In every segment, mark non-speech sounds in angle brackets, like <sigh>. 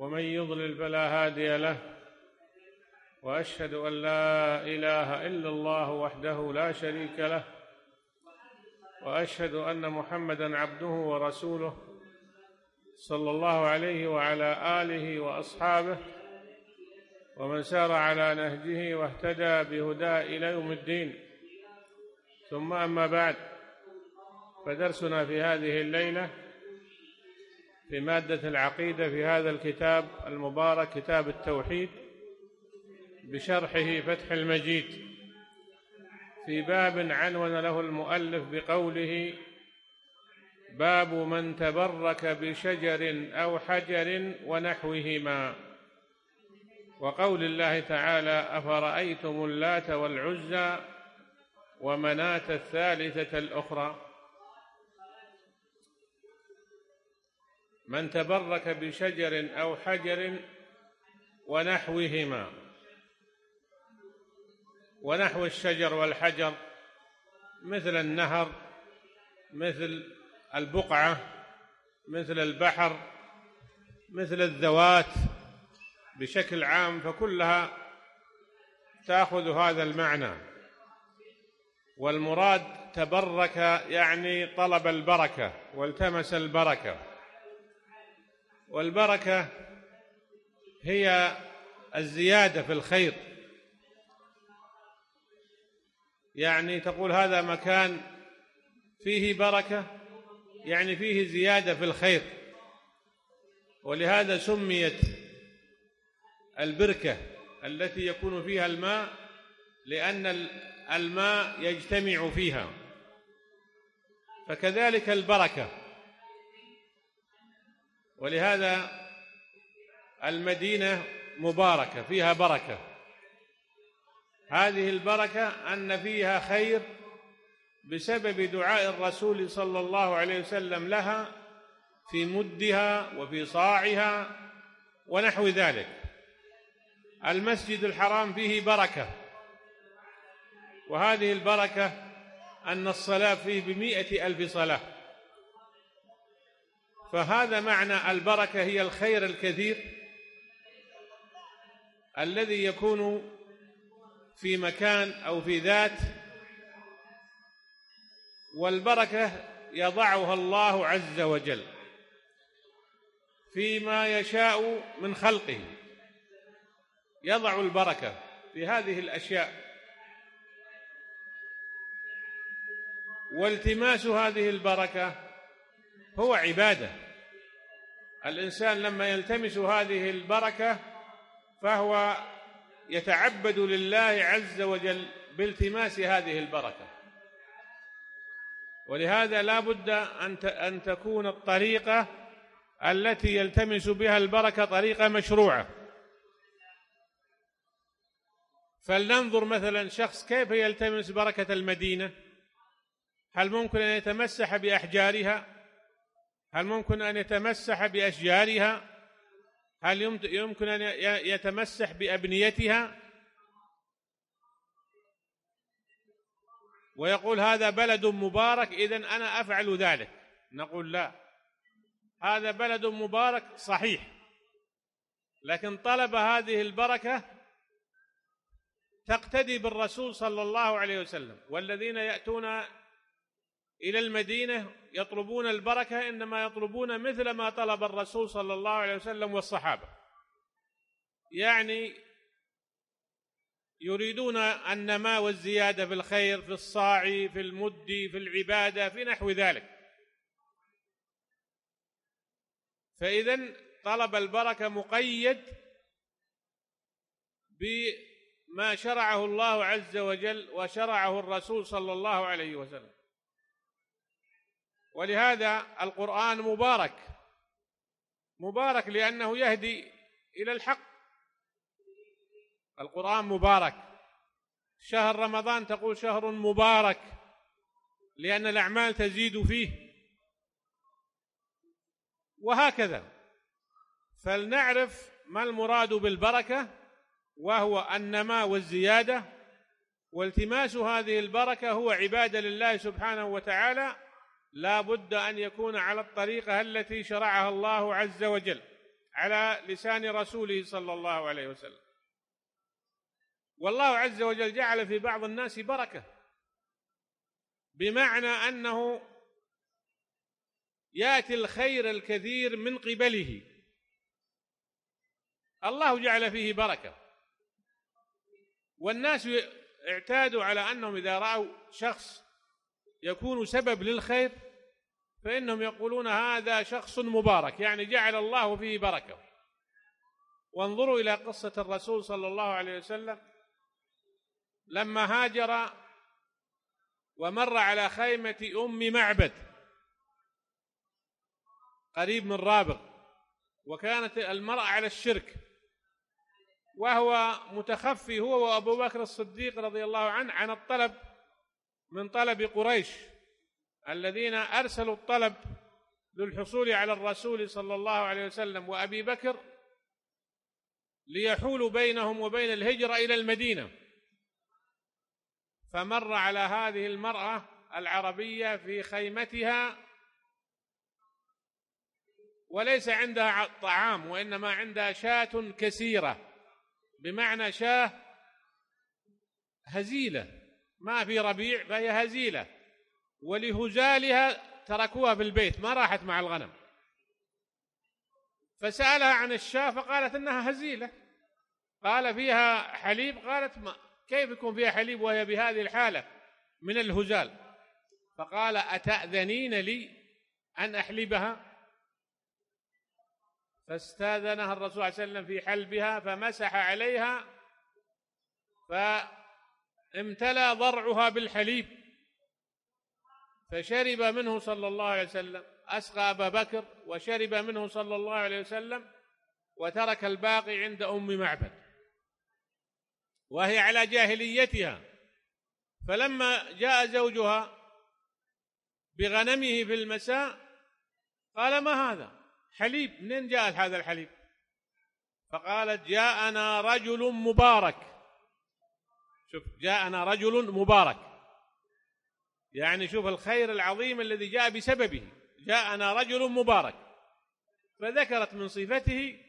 ومن يضلل فلا هادي له واشهد ان لا اله الا الله وحده لا شريك له واشهد ان محمدا عبده ورسوله صلى الله عليه وعلى اله واصحابه ومن سار على نهجه واهتدى بهداه الى يوم الدين ثم اما بعد فدرسنا في هذه الليله في مادة العقيدة في هذا الكتاب المبارك كتاب التوحيد بشرحه فتح المجيد في باب عنون له المؤلف بقوله باب من تبرك بشجر أو حجر ونحوهما وقول الله تعالى أفرأيتم اللات والعزى ومناة الثالثة الأخرى من تبرك بشجر أو حجر ونحوهما ونحو الشجر والحجر مثل النهر مثل البقعة مثل البحر مثل الذوات بشكل عام فكلها تأخذ هذا المعنى والمراد تبرك يعني طلب البركة والتمس البركة والبركة هي الزيادة في الخير يعني تقول هذا مكان فيه بركة يعني فيه زيادة في الخير ولهذا سميت البركة التي يكون فيها الماء لأن الماء يجتمع فيها فكذلك البركة ولهذا المدينة مباركة فيها بركة هذه البركة أن فيها خير بسبب دعاء الرسول صلى الله عليه وسلم لها في مدها وفي صاعها ونحو ذلك المسجد الحرام فيه بركة وهذه البركة أن الصلاة فيه بمئة ألف صلاة فهذا معنى البركة هي الخير الكثير الذي يكون في مكان أو في ذات والبركة يضعها الله عز وجل فيما يشاء من خلقه يضع البركة في هذه الأشياء والتماس هذه البركة هو عباده الانسان لما يلتمس هذه البركه فهو يتعبد لله عز وجل بالتماس هذه البركه ولهذا لا بد ان ان تكون الطريقه التي يلتمس بها البركه طريقه مشروعه فلننظر مثلا شخص كيف يلتمس بركه المدينه هل ممكن ان يتمسح باحجارها هل ممكن أن يتمسح بأشجارها هل يمكن أن يتمسح بأبنيتها ويقول هذا بلد مبارك إذا أنا أفعل ذلك نقول لا هذا بلد مبارك صحيح لكن طلب هذه البركة تقتدي بالرسول صلى الله عليه وسلم والذين يأتون إلى المدينة يطلبون البركة إنما يطلبون مثل ما طلب الرسول صلى الله عليه وسلم والصحابة يعني يريدون النماء والزيادة في الخير في الصاع في المد في العبادة في نحو ذلك فإذا طلب البركة مقيد بما شرعه الله عز وجل وشرعه الرسول صلى الله عليه وسلم ولهذا القرآن مبارك مبارك لأنه يهدي إلى الحق القرآن مبارك شهر رمضان تقول شهر مبارك لأن الأعمال تزيد فيه وهكذا فلنعرف ما المراد بالبركة وهو النماء والزيادة والتماس هذه البركة هو عبادة لله سبحانه وتعالى لا بد أن يكون على الطريقة التي شرعها الله عز وجل على لسان رسوله صلى الله عليه وسلم والله عز وجل جعل في بعض الناس بركة بمعنى أنه ياتي الخير الكثير من قبله الله جعل فيه بركه والناس اعتادوا على انهم اذا راوا شخص يكون سبب للخير فإنهم يقولون هذا شخص مبارك يعني جعل الله فيه بركة وانظروا إلى قصة الرسول صلى الله عليه وسلم لما هاجر ومر على خيمة أم معبد قريب من رابغ وكانت المرأة على الشرك وهو متخفي هو وأبو بكر الصديق رضي الله عنه عن الطلب من طلب قريش الذين أرسلوا الطلب للحصول على الرسول صلى الله عليه وسلم وأبي بكر ليحولوا بينهم وبين الهجرة إلى المدينة فمر على هذه المرأة العربية في خيمتها وليس عندها طعام وإنما عندها شاة كثيرة بمعنى شاة هزيلة ما في ربيع فهي هزيلة ولهزالها تركوها في البيت ما راحت مع الغنم فسألها عن الشاة فقالت إنها هزيلة قال فيها حليب قالت ما كيف يكون فيها حليب وهي بهذه الحالة من الهزال فقال أتأذنين لي أن أحلبها فاستاذنها الرسول صلى الله عليه وسلم في حلبها فمسح عليها ف امتلأ ضرعها بالحليب فشرب منه صلى الله عليه وسلم أسقى أبا بكر وشرب منه صلى الله عليه وسلم وترك الباقي عند أم معبد وهي على جاهليتها فلما جاء زوجها بغنمه في المساء قال ما هذا حليب منين جاء هذا الحليب فقالت جاءنا رجل مبارك شوف جاءنا رجل مبارك يعني شوف الخير العظيم الذي جاء بسببه جاءنا رجل مبارك فذكرت من صفته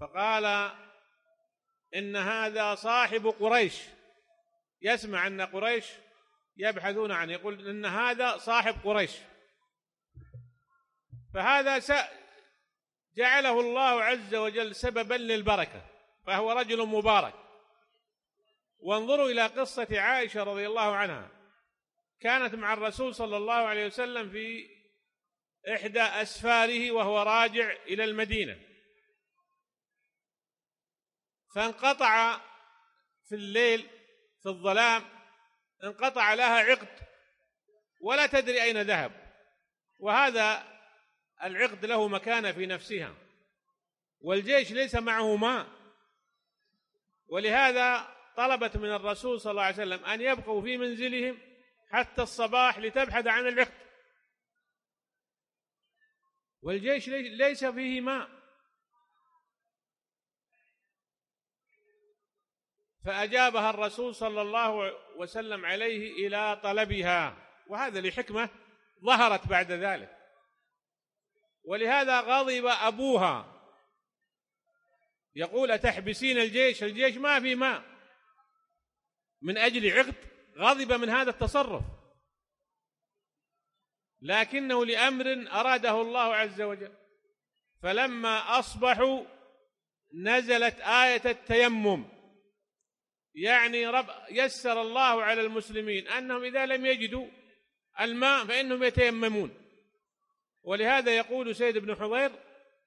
فقال إن هذا صاحب قريش يسمع أن قريش يبحثون عنه يقول إن هذا صاحب قريش فهذا جعله الله عز وجل سببا للبركة فهو رجل مبارك وانظروا إلى قصة عائشة رضي الله عنها كانت مع الرسول صلى الله عليه وسلم في إحدى أسفاره وهو راجع إلى المدينة فانقطع في الليل في الظلام انقطع لها عقد ولا تدري أين ذهب وهذا العقد له مكانة في نفسها والجيش ليس معه ماء ولهذا طلبت من الرسول صلى الله عليه وسلم أن يبقوا في منزلهم حتى الصباح لتبحث عن العقد والجيش ليس فيه ماء فأجابها الرسول صلى الله وسلم عليه إلى طلبها وهذا لحكمة ظهرت بعد ذلك ولهذا غضب أبوها يقول أتحبسين الجيش الجيش ما في ماء من أجل عقد غضب من هذا التصرف لكنه لأمر أراده الله عز وجل فلما أصبحوا نزلت آية التيمم يعني رب يسر الله على المسلمين أنهم إذا لم يجدوا الماء فإنهم يتيممون ولهذا يقول سيد بن حضير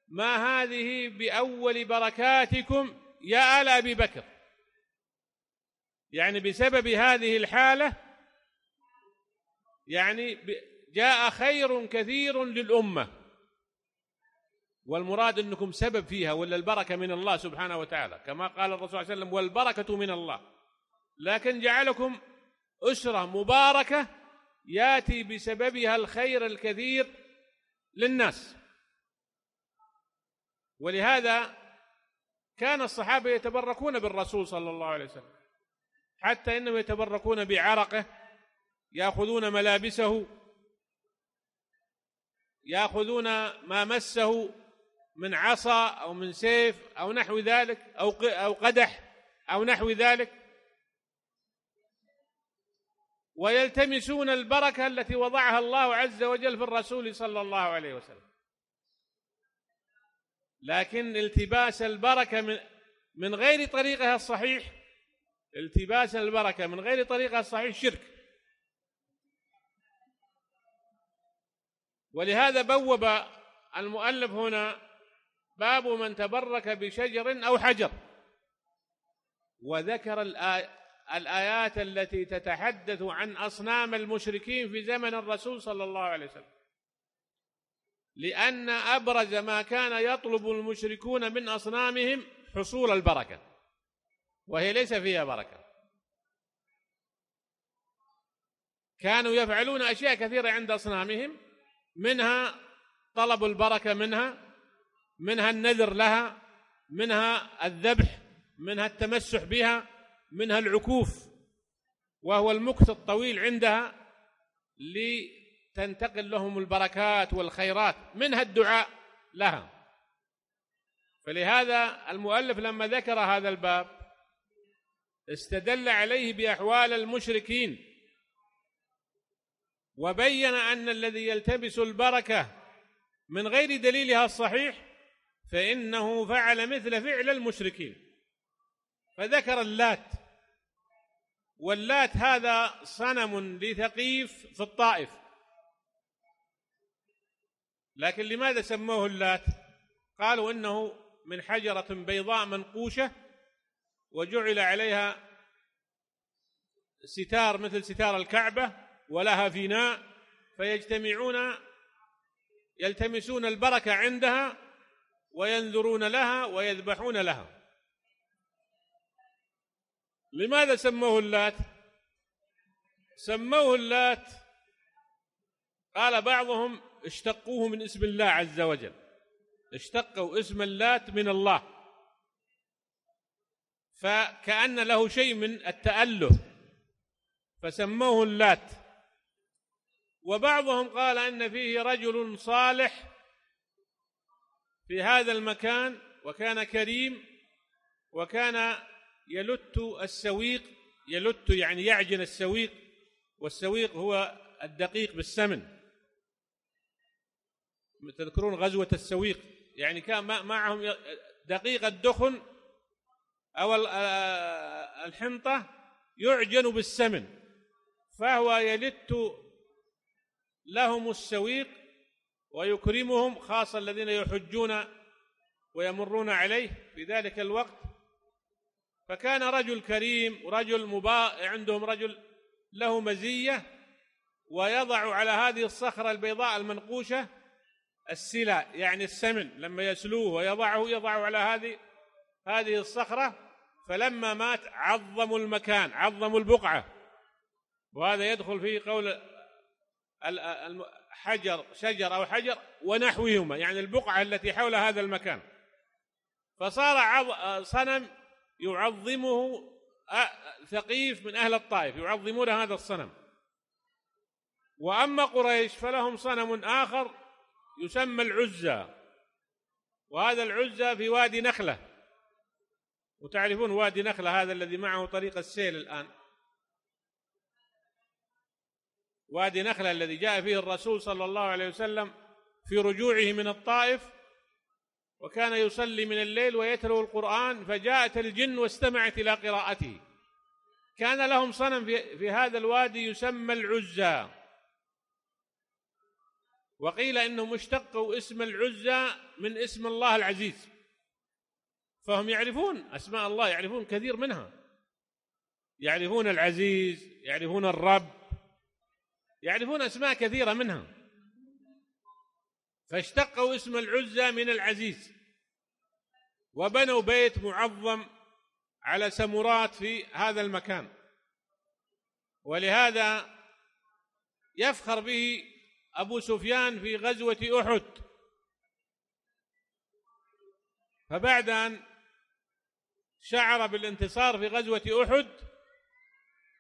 ما هذه بأول بركاتكم يا آل أبي بكر يعني بسبب هذه الحالة يعني جاء خير كثير للأمة والمراد أنكم سبب فيها ولا البركة من الله سبحانه وتعالى كما قال الرسول صلى الله عليه وسلم والبركة من الله لكن جعلكم أسرة مباركة ياتي بسببها الخير الكثير للناس ولهذا كان الصحابة يتبركون بالرسول صلى الله عليه وسلم حتى انهم يتبركون بعرقه ياخذون ملابسه ياخذون ما مسه من عصا او من سيف او نحو ذلك او او قدح او نحو ذلك ويلتمسون البركه التي وضعها الله عز وجل في الرسول صلى الله عليه وسلم لكن التباس البركه من من غير طريقها الصحيح التباس البركة من غير طريقة صحيح شرك ولهذا بوب المؤلف هنا باب من تبرك بشجر أو حجر وذكر الآيات التي تتحدث عن أصنام المشركين في زمن الرسول صلى الله عليه وسلم لأن أبرز ما كان يطلب المشركون من أصنامهم حصول البركة وهي ليس فيها بركه كانوا يفعلون اشياء كثيره عند اصنامهم منها طلب البركه منها منها النذر لها منها الذبح منها التمسح بها منها العكوف وهو المكث الطويل عندها لتنتقل لهم البركات والخيرات منها الدعاء لها فلهذا المؤلف لما ذكر هذا الباب استدل عليه بأحوال المشركين وبين أن الذي يلتبس البركة من غير دليلها الصحيح فإنه فعل مثل فعل المشركين فذكر اللات واللات هذا صنم لثقيف في الطائف لكن لماذا سموه اللات قالوا إنه من حجرة بيضاء منقوشة وجعل عليها ستار مثل ستار الكعبة ولها فناء فيجتمعون يلتمسون البركة عندها وينذرون لها ويذبحون لها لماذا سموه اللات سموه اللات قال بعضهم اشتقوه من اسم الله عز وجل اشتقوا اسم اللات من الله فكأن له شيء من التأله فسموه اللات وبعضهم قال أن فيه رجل صالح في هذا المكان وكان كريم وكان يلت السويق يلت يعني يعجن السويق والسويق هو الدقيق بالسمن تذكرون غزوة السويق يعني كان معهم دقيق الدخن أو الحنطة يعجن بالسمن فهو يلت لهم السويق ويكرمهم خاصة الذين يحجون ويمرون عليه في ذلك الوقت فكان رجل كريم رجل مبا عندهم رجل له مزية ويضع على هذه الصخرة البيضاء المنقوشة السلا يعني السمن لما يسلوه ويضعه يضع على هذه هذه الصخرة فلما مات عظموا المكان عظموا البقعة وهذا يدخل في قول حجر شجر أو حجر ونحوهما يعني البقعة التي حول هذا المكان فصار صنم يعظمه ثقيف من أهل الطائف يعظمون هذا الصنم وأما قريش فلهم صنم آخر يسمى العزة وهذا العزة في وادي نخلة وتعرفون وادي نخلة هذا الذي معه طريق السيل الآن وادي نخلة الذي جاء فيه الرسول صلى الله عليه وسلم في رجوعه من الطائف وكان يصلي من الليل ويتلو القرآن فجاءت الجن واستمعت إلى قراءته كان لهم صنم في, هذا الوادي يسمى العزى وقيل انه مشتق اسم العزى من اسم الله العزيز فهم يعرفون أسماء الله يعرفون كثير منها يعرفون العزيز يعرفون الرب يعرفون أسماء كثيرة منها فاشتقوا اسم العزى من العزيز وبنوا بيت معظم على سمرات في هذا المكان ولهذا يفخر به أبو سفيان في غزوة أحد فبعد أن شعر بالانتصار في غزوة أحد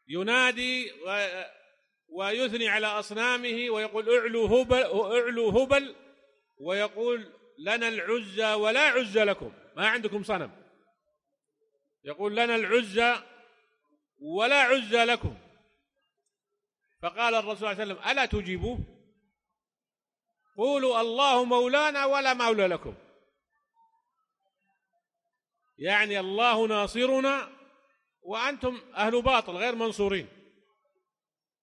ينادي ويثني على أصنامه ويقول اعلوا هبل, اعلوا هبل ويقول لنا العزة ولا عزة لكم ما عندكم صنم يقول لنا العزة ولا عزة لكم فقال الرسول صلى الله عليه وسلم ألا تجيبوه قولوا الله مولانا ولا مولى لكم يعني الله ناصرنا وأنتم أهل باطل غير منصورين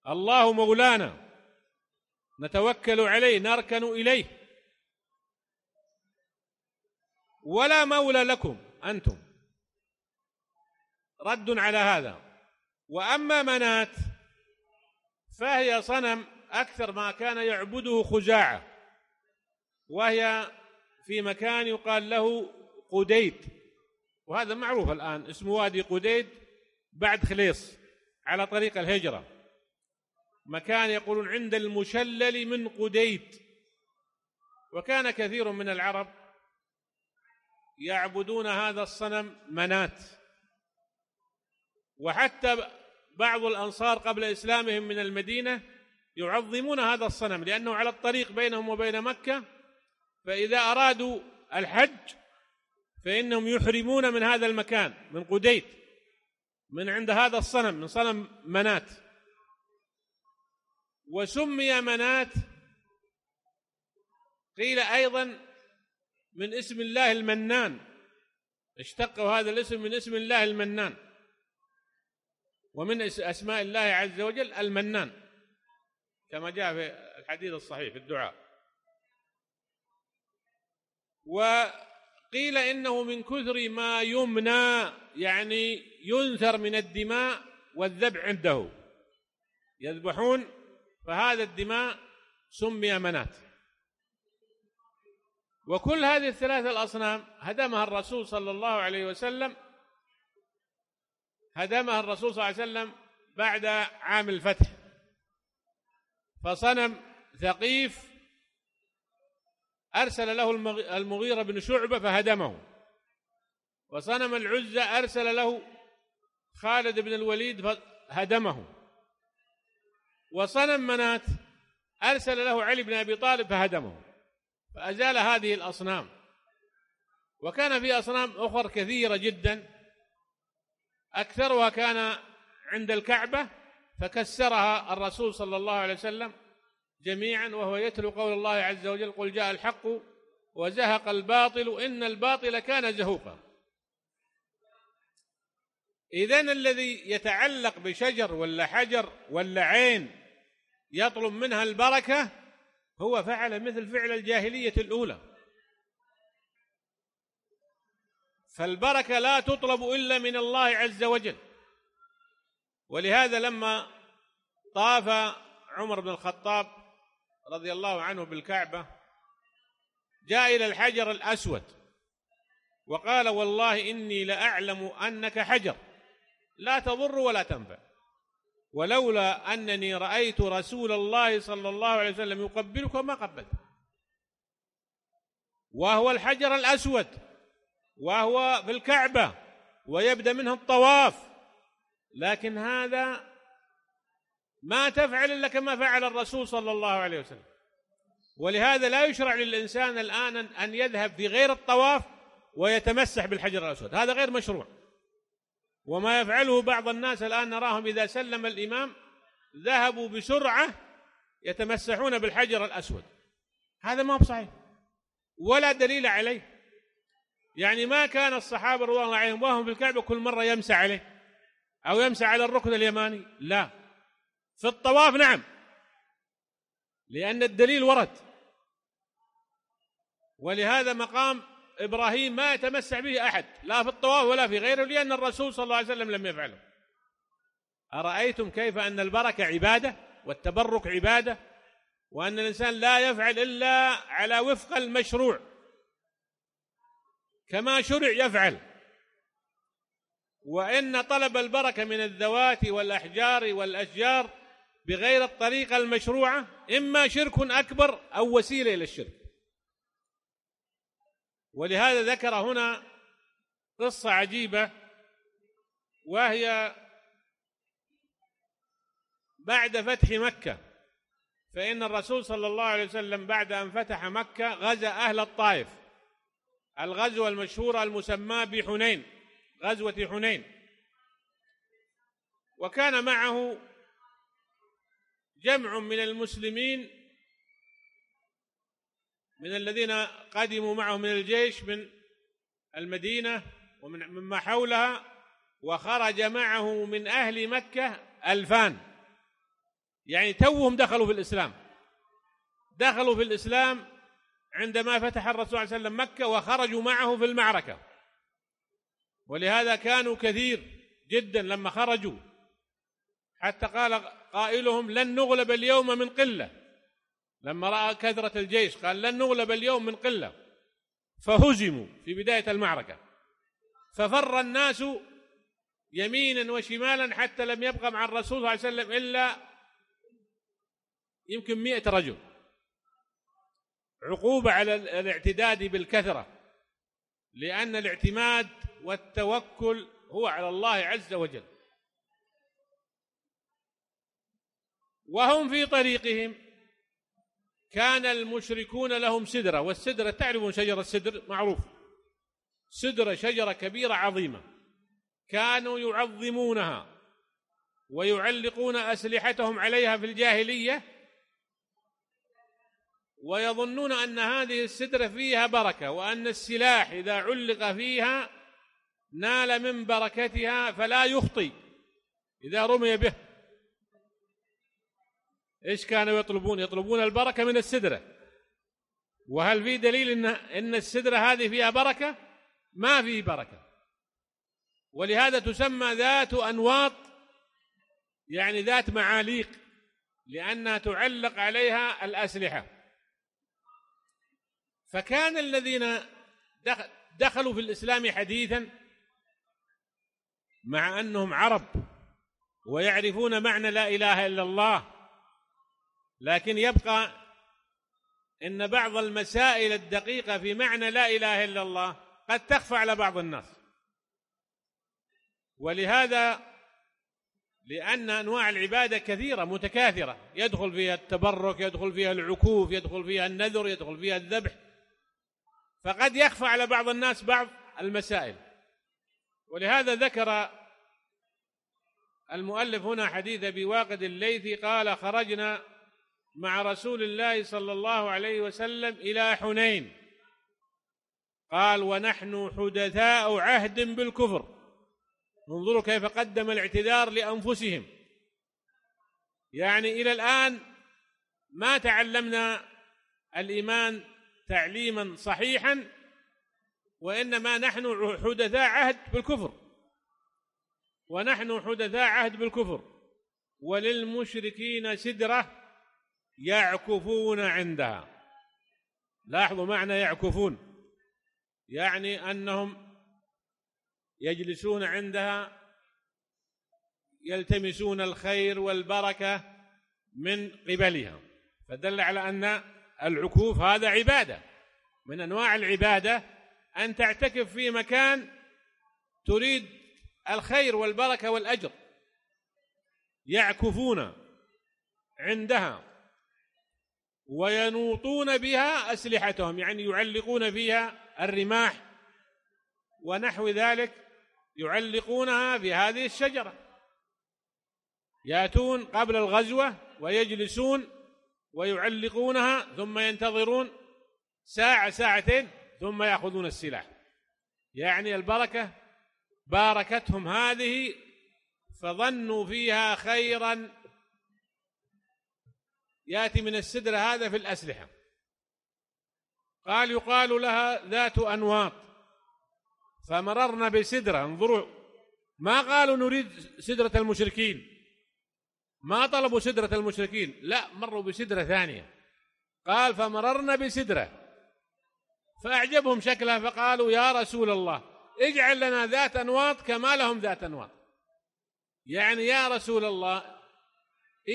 الله مولانا نتوكل عليه نركن إليه ولا مولى لكم أنتم رد على هذا وأما منات فهي صنم أكثر ما كان يعبده خزاعة وهي في مكان يقال له قديد وهذا معروف الآن اسمه وادي قديد بعد خليص على طريق الهجرة مكان يقولون عند المشلل من قديد وكان كثير من العرب يعبدون هذا الصنم منات وحتى بعض الأنصار قبل إسلامهم من المدينة يعظمون هذا الصنم لأنه على الطريق بينهم وبين مكة فإذا أرادوا الحج فإنهم يحرمون من هذا المكان من قديت من عند هذا الصنم من صنم منات وسمي منات قيل أيضا من اسم الله المنان اشتقوا هذا الاسم من اسم الله المنان ومن أسماء الله عز وجل المنان كما جاء في الحديث الصحيح في الدعاء و قيل إنه من كثر ما يمنى يعني ينثر من الدماء والذبح عنده يذبحون فهذا الدماء سمي منات وكل هذه الثلاثة الأصنام هدمها الرسول صلى الله عليه وسلم هدمها الرسول صلى الله عليه وسلم بعد عام الفتح فصنم ثقيف أرسل له المغيرة بن شعبة فهدمه وصنم العزة أرسل له خالد بن الوليد فهدمه وصنم منات أرسل له علي بن أبي طالب فهدمه فأزال هذه الأصنام وكان في أصنام أخر كثيرة جدا أكثرها كان عند الكعبة فكسرها الرسول صلى الله عليه وسلم جميعا وهو يتلو قول الله عز وجل قل جاء الحق وزهق الباطل إن الباطل كان زهوقا إذن الذي يتعلق بشجر ولا حجر ولا عين يطلب منها البركة هو فعل مثل فعل الجاهلية الأولى فالبركة لا تطلب إلا من الله عز وجل ولهذا لما طاف عمر بن الخطاب رضي الله عنه بالكعبة جاء إلى الحجر الأسود وقال والله إني لأعلم أنك حجر لا تضر ولا تنفع ولولا أنني رأيت رسول الله صلى الله عليه وسلم يقبلك ما قبلت وهو الحجر الأسود وهو في الكعبة ويبدأ منه الطواف لكن هذا ما تفعل إلا كما فعل الرسول صلى الله عليه وسلم ولهذا لا يشرع للإنسان الآن أن يذهب في غير الطواف ويتمسح بالحجر الأسود هذا غير مشروع وما يفعله بعض الناس الآن نراهم إذا سلم الإمام ذهبوا بسرعة يتمسحون بالحجر الأسود هذا ما هو صحيح ولا دليل عليه يعني ما كان الصحابة رضي الله عنهم وهم في الكعبة كل مرة يمسح عليه أو يمسح على الركن اليماني لا في الطواف نعم لأن الدليل ورد ولهذا مقام إبراهيم ما يتمسح به أحد لا في الطواف ولا في غيره لأن الرسول صلى الله عليه وسلم لم يفعله أرأيتم كيف أن البركة عبادة والتبرك عبادة وأن الإنسان لا يفعل إلا على وفق المشروع كما شرع يفعل وإن طلب البركة من الذوات والأحجار والأشجار بغير الطريقة المشروعة إما شرك أكبر أو وسيلة إلى الشرك ولهذا ذكر هنا قصة عجيبة وهي بعد فتح مكة فإن الرسول صلى الله عليه وسلم بعد أن فتح مكة غزا أهل الطائف الغزوة المشهورة المسماة بحنين غزوة حنين وكان معه جمع من المسلمين من الذين قدموا معه من الجيش من المدينة ومن مما حولها وخرج معه من أهل مكة ألفان يعني توهم دخلوا في الإسلام دخلوا في الإسلام عندما فتح الرسول صلى الله عليه وسلم مكة وخرجوا معه في المعركة ولهذا كانوا كثير جدا لما خرجوا حتى قال قائلهم لن نغلب اليوم من قله لما راى كثره الجيش قال لن نغلب اليوم من قله فهزموا في بدايه المعركه ففر الناس يمينا وشمالا حتى لم يبقى مع الرسول صلى الله عليه وسلم الا يمكن مئة رجل عقوبه على الاعتداد بالكثره لان الاعتماد والتوكل هو على الله عز وجل وهم في طريقهم كان المشركون لهم سدرة والسدرة تعرفون شجرة السدر معروف سدرة شجرة كبيرة عظيمة كانوا يعظمونها ويعلقون أسلحتهم عليها في الجاهلية ويظنون أن هذه السدرة فيها بركة وأن السلاح إذا علق فيها نال من بركتها فلا يخطي إذا رمي به ايش كانوا يطلبون يطلبون البركه من السدره وهل في دليل ان ان السدره هذه فيها بركه ما في بركه ولهذا تسمى ذات انواط يعني ذات معاليق لانها تعلق عليها الاسلحه فكان الذين دخلوا في الاسلام حديثا مع انهم عرب ويعرفون معنى لا اله الا الله لكن يبقى ان بعض المسائل الدقيقه في معنى لا اله الا الله قد تخفى على بعض الناس ولهذا لان انواع العباده كثيره متكاثره يدخل فيها التبرك يدخل فيها العكوف يدخل فيها النذر يدخل فيها الذبح فقد يخفى على بعض الناس بعض المسائل ولهذا ذكر المؤلف هنا حديث ابي واقد الليثي قال خرجنا مع رسول الله صلى الله عليه وسلم إلى حنين قال ونحن حدثاء عهد بالكفر انظروا كيف قدم الاعتذار لأنفسهم يعني إلى الآن ما تعلمنا الإيمان تعليما صحيحا وإنما نحن حدثاء عهد بالكفر ونحن حدثاء عهد بالكفر وللمشركين سدرة يعكفون عندها لاحظوا معنى يعكفون يعني أنهم يجلسون عندها يلتمسون الخير والبركة من قبلها فدل على أن العكوف هذا عبادة من أنواع العبادة أن تعتكف في مكان تريد الخير والبركة والأجر يعكفون عندها وينوطون بها أسلحتهم يعني يعلقون فيها الرماح ونحو ذلك يعلقونها في هذه الشجرة يأتون قبل الغزوة ويجلسون ويعلقونها ثم ينتظرون ساعة ساعتين ثم يأخذون السلاح يعني البركة باركتهم هذه فظنوا فيها خيرا يأتي من السدر هذا في الأسلحة قال يقال لها ذات أنواط فمررنا بسدرة انظروا ما قالوا نريد سدرة المشركين ما طلبوا سدرة المشركين لا مروا بسدرة ثانية قال فمررنا بسدرة فأعجبهم شكلها فقالوا يا رسول الله اجعل لنا ذات أنواط كما لهم ذات أنواط يعني يا رسول الله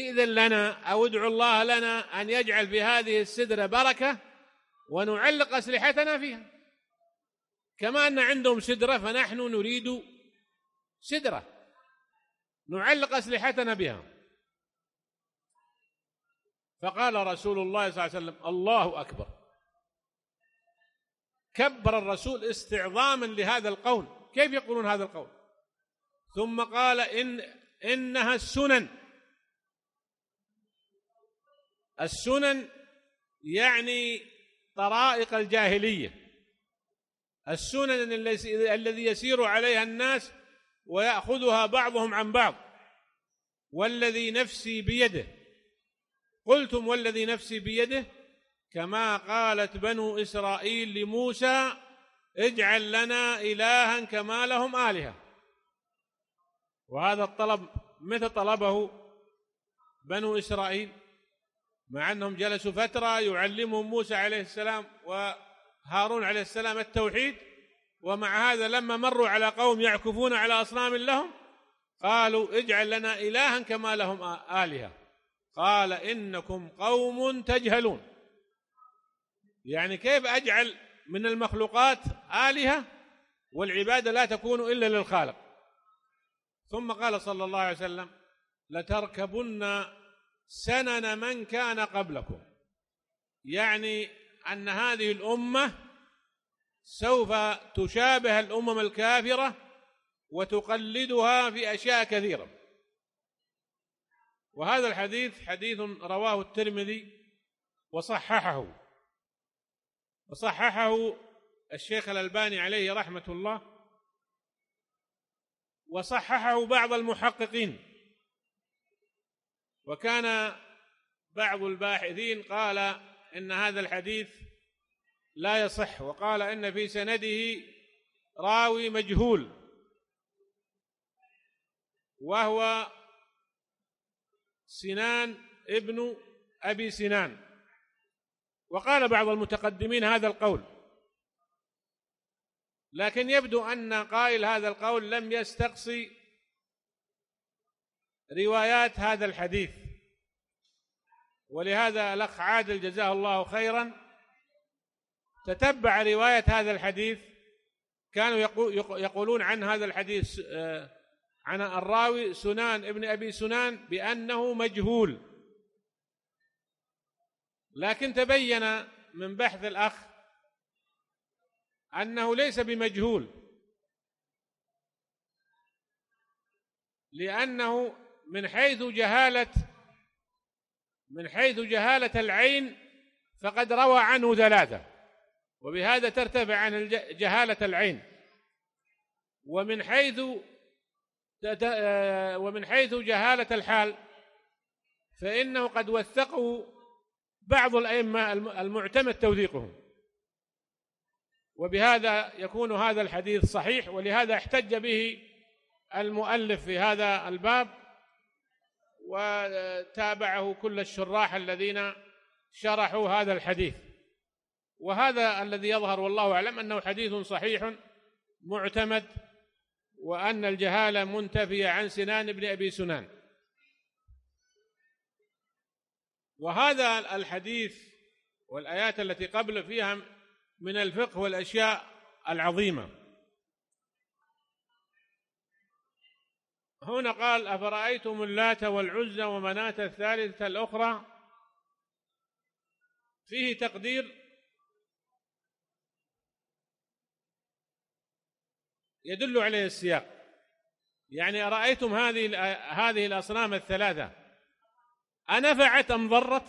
إذن لنا أو ادعوا الله لنا أن يجعل في هذه السدرة بركة ونعلق أسلحتنا فيها كما أن عندهم سدرة فنحن نريد سدرة نعلق أسلحتنا بها فقال رسول الله صلى الله عليه وسلم الله أكبر كبر الرسول استعظاما لهذا القول كيف يقولون هذا القول ثم قال إن إنها السنن السنن يعني طرائق الجاهليه السنن الذي يسير عليها الناس وياخذها بعضهم عن بعض والذي نفسي بيده قلتم والذي نفسي بيده كما قالت بنو اسرائيل لموسى اجعل لنا الها كما لهم الهه وهذا الطلب متى طلبه بنو اسرائيل مع أنهم جلسوا فترة يعلمهم موسى عليه السلام وهارون عليه السلام التوحيد ومع هذا لما مروا على قوم يعكفون على أصنام لهم قالوا اجعل لنا إلها كما لهم آلهة قال إنكم قوم تجهلون يعني كيف أجعل من المخلوقات آلهة والعبادة لا تكون إلا للخالق ثم قال صلى الله عليه وسلم لتركبن سنن من كان قبلكم يعني أن هذه الأمة سوف تشابه الأمم الكافرة وتقلدها في أشياء كثيرة وهذا الحديث حديث رواه الترمذي وصححه وصححه الشيخ الألباني عليه رحمة الله وصححه بعض المحققين وكان بعض الباحثين قال إن هذا الحديث لا يصح وقال إن في سنده راوي مجهول وهو سنان ابن أبي سنان وقال بعض المتقدمين هذا القول لكن يبدو أن قائل هذا القول لم يستقصي روايات هذا الحديث ولهذا الأخ عادل جزاه الله خيرا تتبع رواية هذا الحديث كانوا يقولون عن هذا الحديث آه، عن الراوي سنان ابن أبي سنان بأنه مجهول لكن تبين من بحث الأخ أنه ليس بمجهول لأنه من حيث جهالة من حيث جهالة العين فقد روى عنه ثلاثة وبهذا ترتفع عن جهالة العين ومن حيث آه، ومن حيث جهالة الحال فإنه قد وثقه بعض الأئمة المعتمد توثيقهم وبهذا يكون هذا الحديث صحيح ولهذا احتج به المؤلف في هذا الباب وتابعه كل الشراح الذين شرحوا هذا الحديث وهذا الذي يظهر والله أعلم أنه حديث صحيح معتمد وأن الجهالة منتفية عن سنان بن أبي سنان وهذا الحديث والآيات التي قبل فيها من الفقه والأشياء العظيمة هنا قال أفرأيتم اللات والعزى ومناة الثالثة الأخرى فيه تقدير يدل عليه السياق يعني أرأيتم هذه هذه الأصنام الثلاثة أنفعت أم ضرت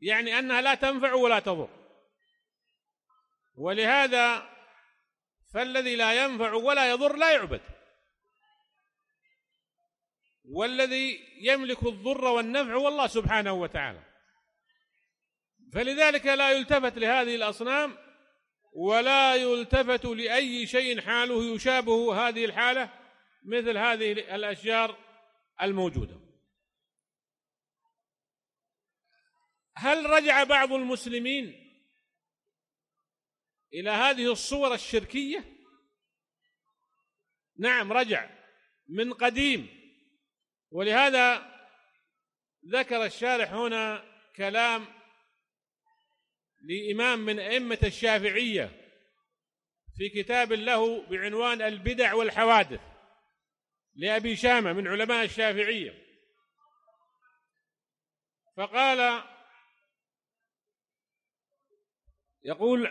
يعني أنها لا تنفع ولا تضر ولهذا فالذي لا ينفع ولا يضر لا يعبد والذي يملك الضر والنفع هو الله سبحانه وتعالى فلذلك لا يلتفت لهذه الأصنام ولا يلتفت لأي شيء حاله يشابه هذه الحالة مثل هذه الأشجار الموجودة هل رجع بعض المسلمين إلى هذه الصور الشركية نعم رجع من قديم ولهذا ذكر الشارح هنا كلام لإمام من أئمة الشافعية في كتاب له بعنوان البدع والحوادث لأبي شامة من علماء الشافعية فقال يقول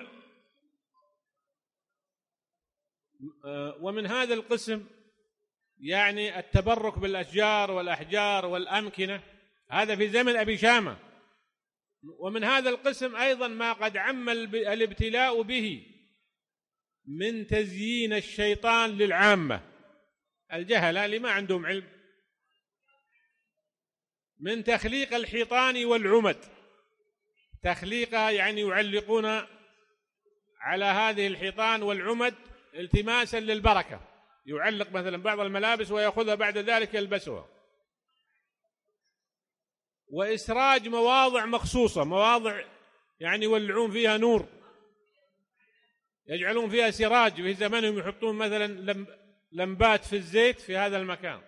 آه، ومن هذا القسم يعني التبرك بالأشجار والأحجار والأمكنة هذا في زمن أبي شامة ومن هذا القسم أيضا ما قد عم الابتلاء به من تزيين الشيطان للعامة الجهلة اللي ما عندهم علم من تخليق الحيطان والعمد تخليقها يعني يعلقون على هذه الحيطان والعمد التماسا للبركه يعلق مثلا بعض الملابس ويأخذها بعد ذلك يلبسها وإسراج مواضع مخصوصة مواضع يعني يولعون فيها نور يجعلون فيها سراج في زمنهم يحطون مثلا لمبات في الزيت في هذا المكان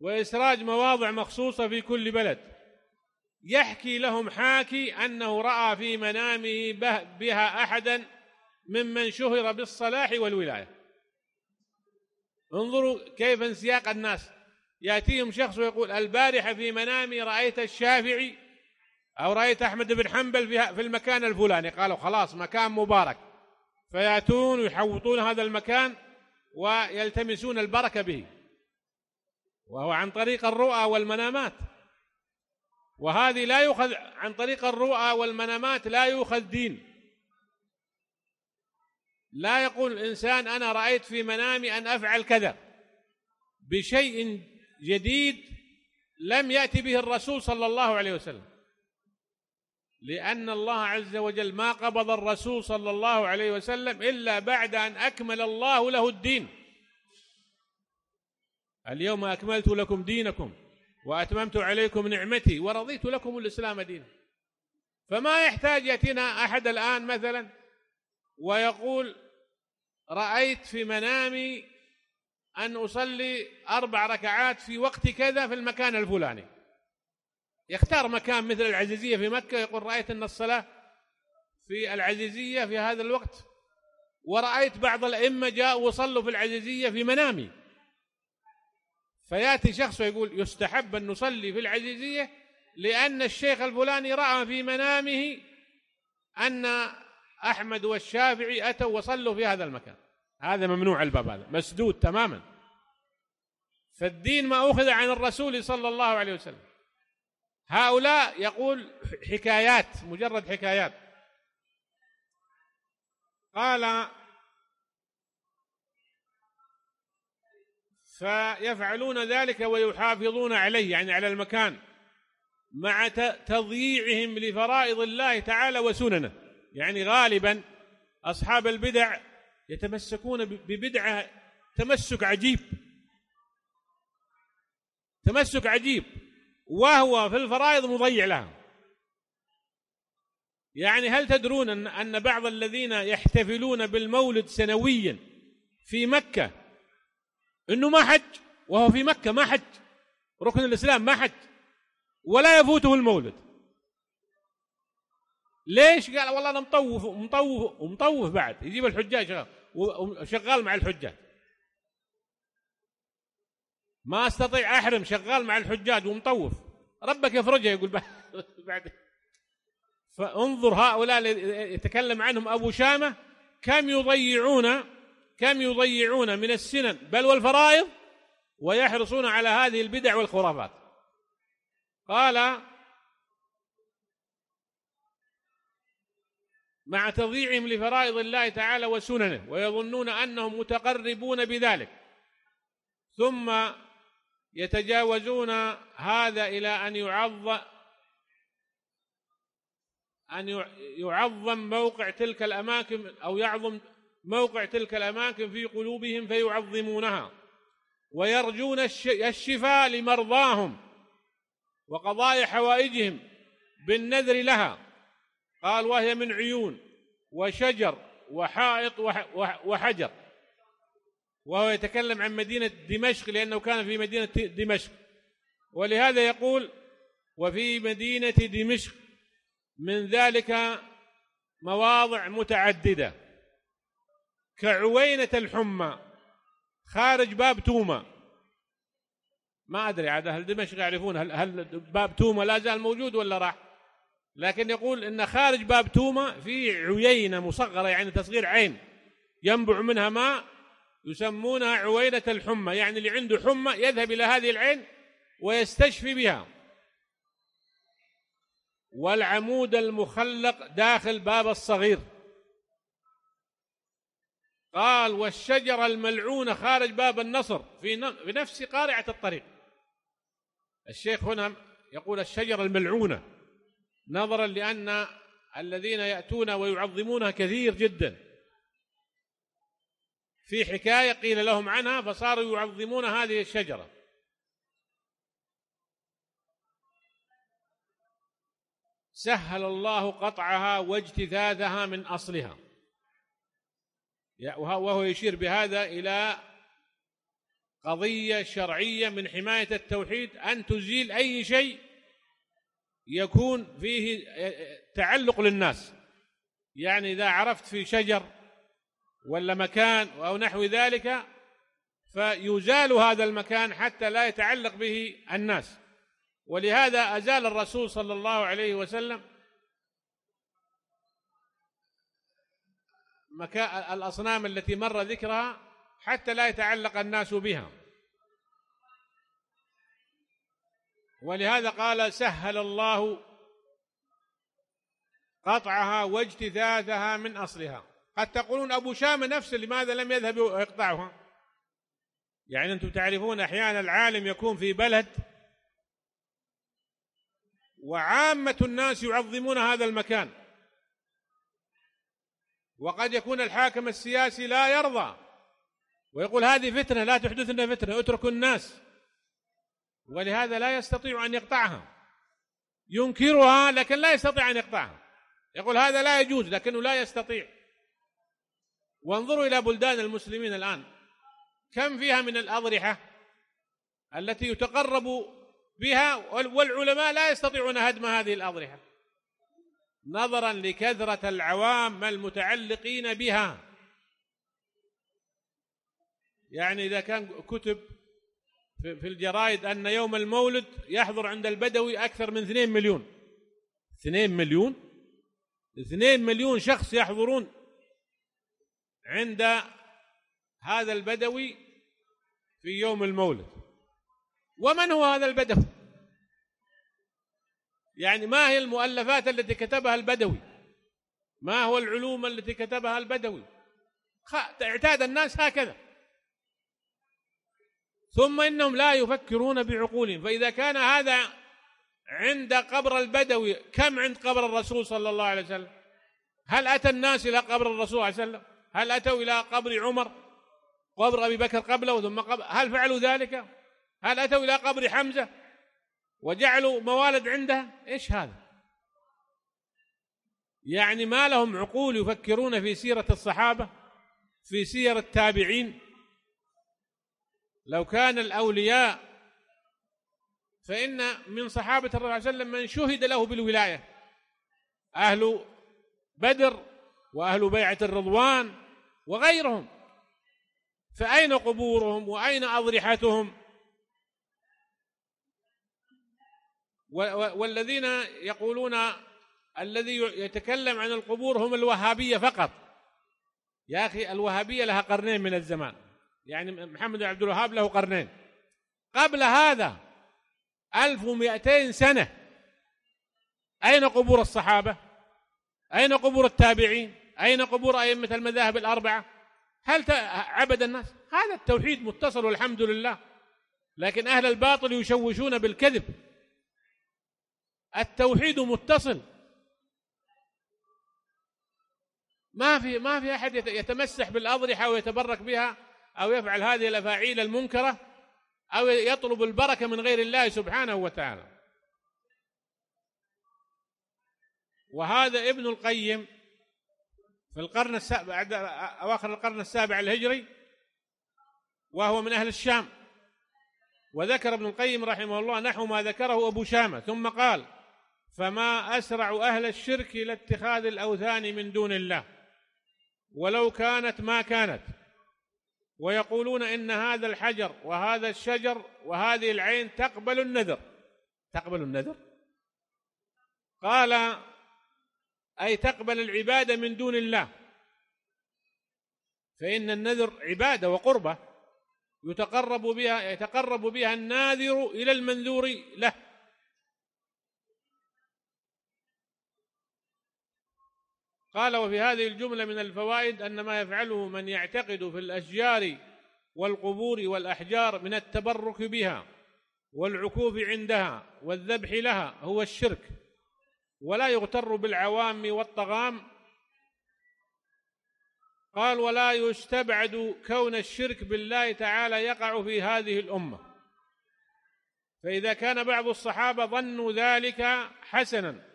وإسراج مواضع مخصوصة في كل بلد يحكي لهم حاكي أنه رأى في منامه بها أحدا ممن شهر بالصلاح والولاية انظروا كيف انسياق الناس يأتيهم شخص ويقول البارحة في منامي رأيت الشافعي أو رأيت أحمد بن حنبل في المكان الفلاني قالوا خلاص مكان مبارك فيأتون ويحوطون هذا المكان ويلتمسون البركة به وهو عن طريق الرؤى والمنامات وهذه لا يؤخذ عن طريق الرؤى والمنامات لا يؤخذ دين لا يقول الإنسان أنا رأيت في منامي أن أفعل كذا بشيء جديد لم يأتي به الرسول صلى الله عليه وسلم لأن الله عز وجل ما قبض الرسول صلى الله عليه وسلم إلا بعد أن أكمل الله له الدين اليوم أكملت لكم دينكم وأتممت عليكم نعمتي ورضيت لكم الإسلام دينا فما يحتاج يأتينا أحد الآن مثلا ويقول رأيت في منامي أن أصلي أربع ركعات في وقت كذا في المكان الفلاني يختار مكان مثل العزيزية في مكة يقول رأيت أن الصلاة في العزيزية في هذا الوقت ورأيت بعض الأئمة جاءوا وصلوا في العزيزية في منامي فياتي شخص ويقول يستحب ان نصلي في العزيزيه لان الشيخ الفلاني راى في منامه ان أحمد والشافعي أتوا وصلوا في هذا المكان هذا ممنوع الباب هذا مسدود تماما فالدين ما أخذ عن الرسول صلى الله عليه وسلم هؤلاء يقول حكايات مجرد حكايات قال فيفعلون ذلك ويحافظون عليه يعني على المكان مع تضييعهم لفرائض الله تعالى وسننه يعني غالبا أصحاب البدع يتمسكون ببدعة تمسك عجيب تمسك عجيب وهو في الفرائض مضيع لها يعني هل تدرون أن, أن بعض الذين يحتفلون بالمولد سنويا في مكة أنه ما حج وهو في مكة ما حج ركن الإسلام ما حج ولا يفوته المولد ليش قال والله انا مطوف ومطوف ومطوف بعد يجيب الحجاج شغال وشغال مع الحجاج ما استطيع احرم شغال مع الحجاج ومطوف ربك يفرجه يقول <laughs> بعد فانظر هؤلاء يتكلم عنهم ابو شامه كم يضيعون كم يضيعون من السنن بل والفرائض ويحرصون على هذه البدع والخرافات قال مع تضييعهم لفرائض الله تعالى وسننه ويظنون أنهم متقربون بذلك ثم يتجاوزون هذا إلى أن يعظ أن يعظم موقع تلك الأماكن أو يعظم موقع تلك الأماكن في قلوبهم فيعظمونها ويرجون الشفاء لمرضاهم وقضاء حوائجهم بالنذر لها قال وهي من عيون وشجر وحائط وحجر وهو يتكلم عن مدينة دمشق لأنه كان في مدينة دمشق ولهذا يقول وفي مدينة دمشق من ذلك مواضع متعددة كعوينة الحمى خارج باب توما ما أدري عاد أهل دمشق يعرفون هل, هل باب توما لا زال موجود ولا راح لكن يقول ان خارج باب توما في عيينه مصغره يعني تصغير عين ينبع منها ماء يسمونها عوينه الحمى يعني اللي عنده حمى يذهب الى هذه العين ويستشفي بها والعمود المخلق داخل باب الصغير قال والشجرة الملعونة خارج باب النصر في في نفس قارعة الطريق الشيخ هنا يقول الشجرة الملعونة نظرا لأن الذين يأتون ويعظمونها كثير جدا في حكاية قيل لهم عنها فصاروا يعظمون هذه الشجرة سهل الله قطعها واجتثاثها من أصلها وهو يشير بهذا إلى قضية شرعية من حماية التوحيد أن تزيل أي شيء يكون فيه تعلق للناس يعني إذا عرفت في شجر ولا مكان أو نحو ذلك فيزال هذا المكان حتى لا يتعلق به الناس ولهذا أزال الرسول صلى الله عليه وسلم مكان الأصنام التي مر ذكرها حتى لا يتعلق الناس بها ولهذا قال سهل الله قطعها واجتثاثها من أصلها قد تقولون أبو شام نفسه لماذا لم يذهب ويقطعها يعني أنتم تعرفون أحيانا العالم يكون في بلد وعامة الناس يعظمون هذا المكان وقد يكون الحاكم السياسي لا يرضى ويقول هذه فتنة لا تحدثنا فتنة اتركوا الناس ولهذا لا يستطيع أن يقطعها ينكرها لكن لا يستطيع أن يقطعها يقول هذا لا يجوز لكنه لا يستطيع وانظروا إلى بلدان المسلمين الآن كم فيها من الأضرحة التي يتقرب بها والعلماء لا يستطيعون هدم هذه الأضرحة نظرا لكثرة العوام المتعلقين بها يعني إذا كان كتب في الجرائد أن يوم المولد يحضر عند البدوي أكثر من 2 مليون 2 مليون 2 مليون شخص يحضرون عند هذا البدوي في يوم المولد ومن هو هذا البدوي يعني ما هي المؤلفات التي كتبها البدوي ما هو العلوم التي كتبها البدوي اعتاد الناس هكذا ثم إنهم لا يفكرون بعقولهم فإذا كان هذا عند قبر البدوي كم عند قبر الرسول صلى الله عليه وسلم هل أتى الناس إلى قبر الرسول صلى الله عليه وسلم هل أتوا إلى قبر عمر قبر أبي بكر قبله ثم قبل هل فعلوا ذلك هل أتوا إلى قبر حمزة وجعلوا موالد عنده إيش هذا يعني ما لهم عقول يفكرون في سيرة الصحابة في سير التابعين لو كان الأولياء فإن من صحابة الرسول صلى الله عليه وسلم من شهد له بالولاية أهل بدر وأهل بيعة الرضوان وغيرهم فأين قبورهم وأين أضرحتهم والذين يقولون الذي يتكلم عن القبور هم الوهابية فقط يا أخي الوهابية لها قرنين من الزمان يعني محمد عبد الوهاب له قرنين قبل هذا 1200 سنة أين قبور الصحابة أين قبور التابعين أين قبور أئمة المذاهب الأربعة هل عبد الناس هذا التوحيد متصل والحمد لله لكن أهل الباطل يشوشون بالكذب التوحيد متصل ما في ما في احد يتمسح بالاضرحه ويتبرك بها أو يفعل هذه الأفاعيل المنكرة أو يطلب البركة من غير الله سبحانه وتعالى وهذا ابن القيم في القرن السابع أواخر القرن السابع الهجري وهو من أهل الشام وذكر ابن القيم رحمه الله نحو ما ذكره أبو شامة ثم قال فما أسرع أهل الشرك لاتخاذ الأوثان من دون الله ولو كانت ما كانت ويقولون ان هذا الحجر وهذا الشجر وهذه العين تقبل النذر تقبل النذر قال اي تقبل العباده من دون الله فان النذر عباده وقربه يتقرب بها يتقرب بها الناذر الى المنذور له قال وفي هذه الجملة من الفوائد أن ما يفعله من يعتقد في الأشجار والقبور والأحجار من التبرك بها والعكوف عندها والذبح لها هو الشرك ولا يغتر بالعوام والطغام قال ولا يستبعد كون الشرك بالله تعالى يقع في هذه الأمة فإذا كان بعض الصحابة ظنوا ذلك حسناً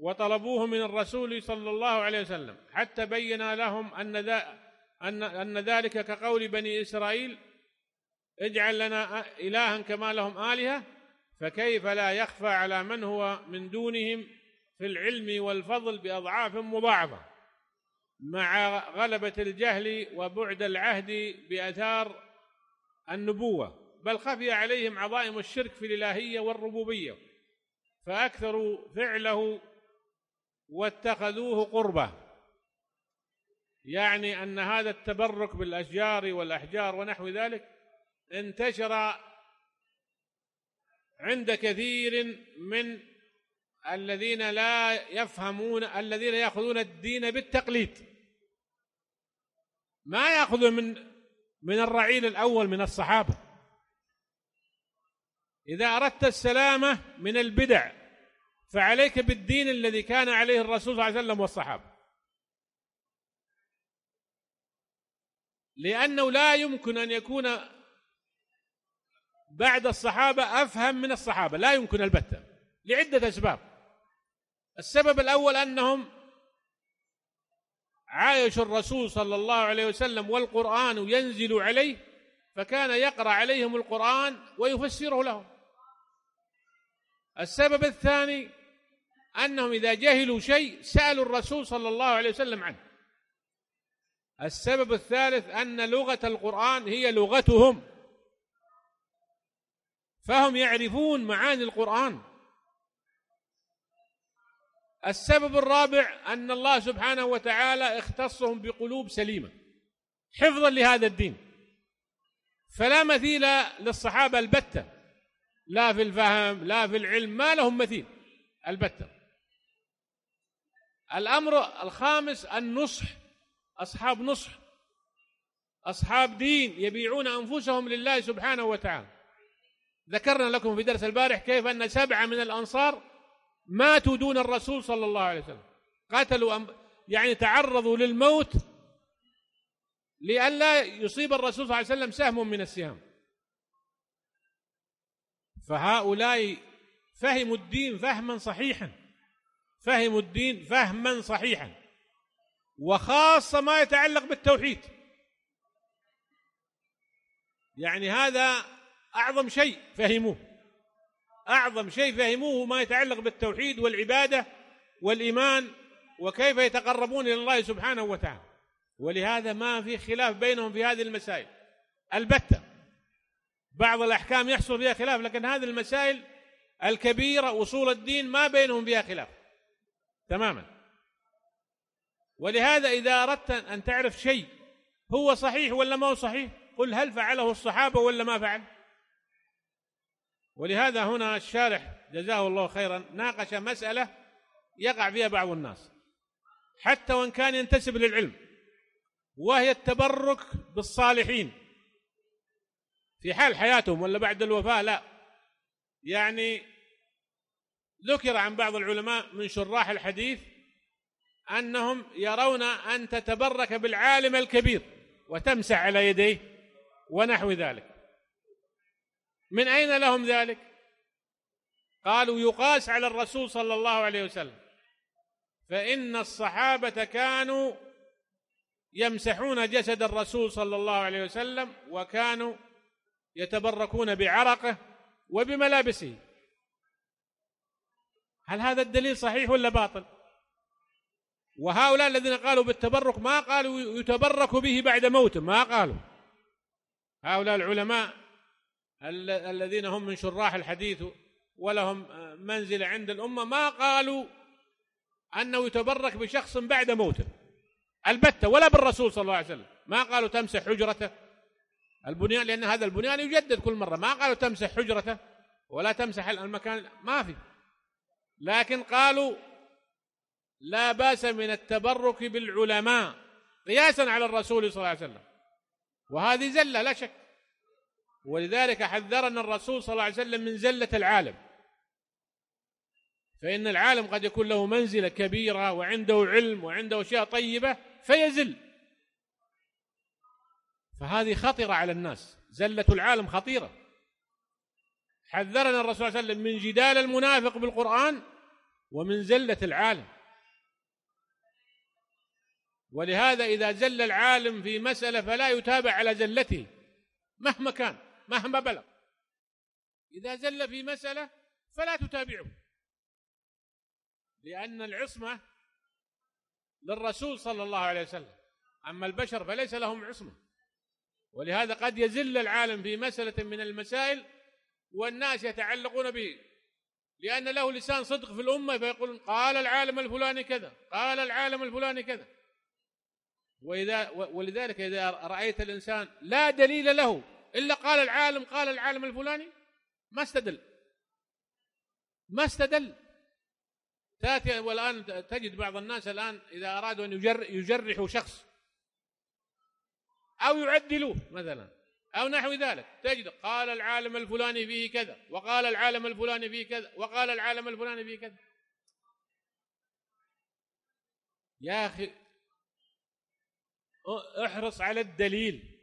وطلبوه من الرسول صلى الله عليه وسلم حتى بين لهم أن, أن, أن ذلك كقول بني إسرائيل اجعل لنا إلها كما لهم آلهة فكيف لا يخفى على من هو من دونهم في العلم والفضل بأضعاف مضاعفة مع غلبة الجهل وبعد العهد بأثار النبوة بل خفي عليهم عظائم الشرك في الإلهية والربوبية فأكثروا فعله واتخذوه قربة يعني أن هذا التبرك بالأشجار والأحجار ونحو ذلك انتشر عند كثير من الذين لا يفهمون الذين ياخذون الدين بالتقليد ما ياخذون من من الرعيل الاول من الصحابه اذا اردت السلامه من البدع فعليك بالدين الذي كان عليه الرسول صلى الله عليه وسلم والصحابة لأنه لا يمكن أن يكون بعد الصحابة أفهم من الصحابة لا يمكن البتة لعدة أسباب السبب الأول أنهم عايشوا الرسول صلى الله عليه وسلم والقرآن ينزل عليه فكان يقرأ عليهم القرآن ويفسره لهم السبب الثاني أنهم إذا جهلوا شيء سألوا الرسول صلى الله عليه وسلم عنه السبب الثالث أن لغة القرآن هي لغتهم فهم يعرفون معاني القرآن السبب الرابع أن الله سبحانه وتعالى اختصهم بقلوب سليمة حفظا لهذا الدين فلا مثيل للصحابة البتة لا في الفهم لا في العلم ما لهم مثيل البتة الأمر الخامس النصح أصحاب نصح أصحاب دين يبيعون أنفسهم لله سبحانه وتعالى ذكرنا لكم في درس البارح كيف أن سبعة من الأنصار ماتوا دون الرسول صلى الله عليه وسلم قتلوا يعني تعرضوا للموت لئلا يصيب الرسول صلى الله عليه وسلم سهم من السهام فهؤلاء فهموا الدين فهما صحيحا فهموا الدين فهما صحيحا وخاصة ما يتعلق بالتوحيد يعني هذا أعظم شيء فهموه أعظم شيء فهموه ما يتعلق بالتوحيد والعبادة والإيمان وكيف يتقربون إلى الله سبحانه وتعالى ولهذا ما في خلاف بينهم في هذه المسائل البتة بعض الأحكام يحصل فيها خلاف لكن هذه المسائل الكبيرة أصول الدين ما بينهم فيها خلاف تماما ولهذا إذا أردت أن تعرف شيء هو صحيح ولا ما هو صحيح قل هل فعله الصحابة ولا ما فعل ولهذا هنا الشارح جزاه الله خيرا ناقش مسألة يقع فيها بعض الناس حتى وإن كان ينتسب للعلم وهي التبرك بالصالحين في حال حياتهم ولا بعد الوفاة لا يعني ذكر عن بعض العلماء من شراح الحديث أنهم يرون أن تتبرك بالعالم الكبير وتمسح على يديه ونحو ذلك من أين لهم ذلك قالوا يقاس على الرسول صلى الله عليه وسلم فإن الصحابة كانوا يمسحون جسد الرسول صلى الله عليه وسلم وكانوا يتبركون بعرقه وبملابسه هل هذا الدليل صحيح ولا باطل وهؤلاء الذين قالوا بالتبرك ما قالوا يتبرك به بعد موته ما قالوا هؤلاء العلماء الذين هم من شراح الحديث ولهم منزل عند الأمة ما قالوا أنه يتبرك بشخص بعد موته البتة ولا بالرسول صلى الله عليه وسلم ما قالوا تمسح حجرته البنيان لأن هذا البنيان يجدد كل مرة ما قالوا تمسح حجرته ولا تمسح المكان ما في لكن قالوا لا باس من التبرك بالعلماء قياسا على الرسول صلى الله عليه وسلم وهذه زله لا شك ولذلك حذرنا الرسول صلى الله عليه وسلم من زله العالم فان العالم قد يكون له منزله كبيره وعنده علم وعنده اشياء طيبه فيزل فهذه خطره على الناس زله العالم خطيره حذرنا الرسول صلى الله عليه وسلم من جدال المنافق بالقرآن ومن زلة العالم ولهذا إذا زل العالم في مسألة فلا يتابع على زلته مهما كان مهما بلغ إذا زل في مسألة فلا تتابعه لأن العصمة للرسول صلى الله عليه وسلم أما البشر فليس لهم عصمة ولهذا قد يزل العالم في مسألة من المسائل والناس يتعلقون به لأن له لسان صدق في الأمة فيقولون قال العالم الفلاني كذا قال العالم الفلاني كذا وإذا ولذلك إذا رأيت الإنسان لا دليل له إلا قال العالم قال العالم الفلاني ما استدل ما استدل تاتي والان تجد بعض الناس الان اذا ارادوا ان يجرحوا شخص او يعدلوه مثلا أو نحو ذلك تجد قال العالم الفلاني فيه كذا وقال العالم الفلاني فيه كذا وقال العالم الفلاني فيه كذا يا أخي احرص على الدليل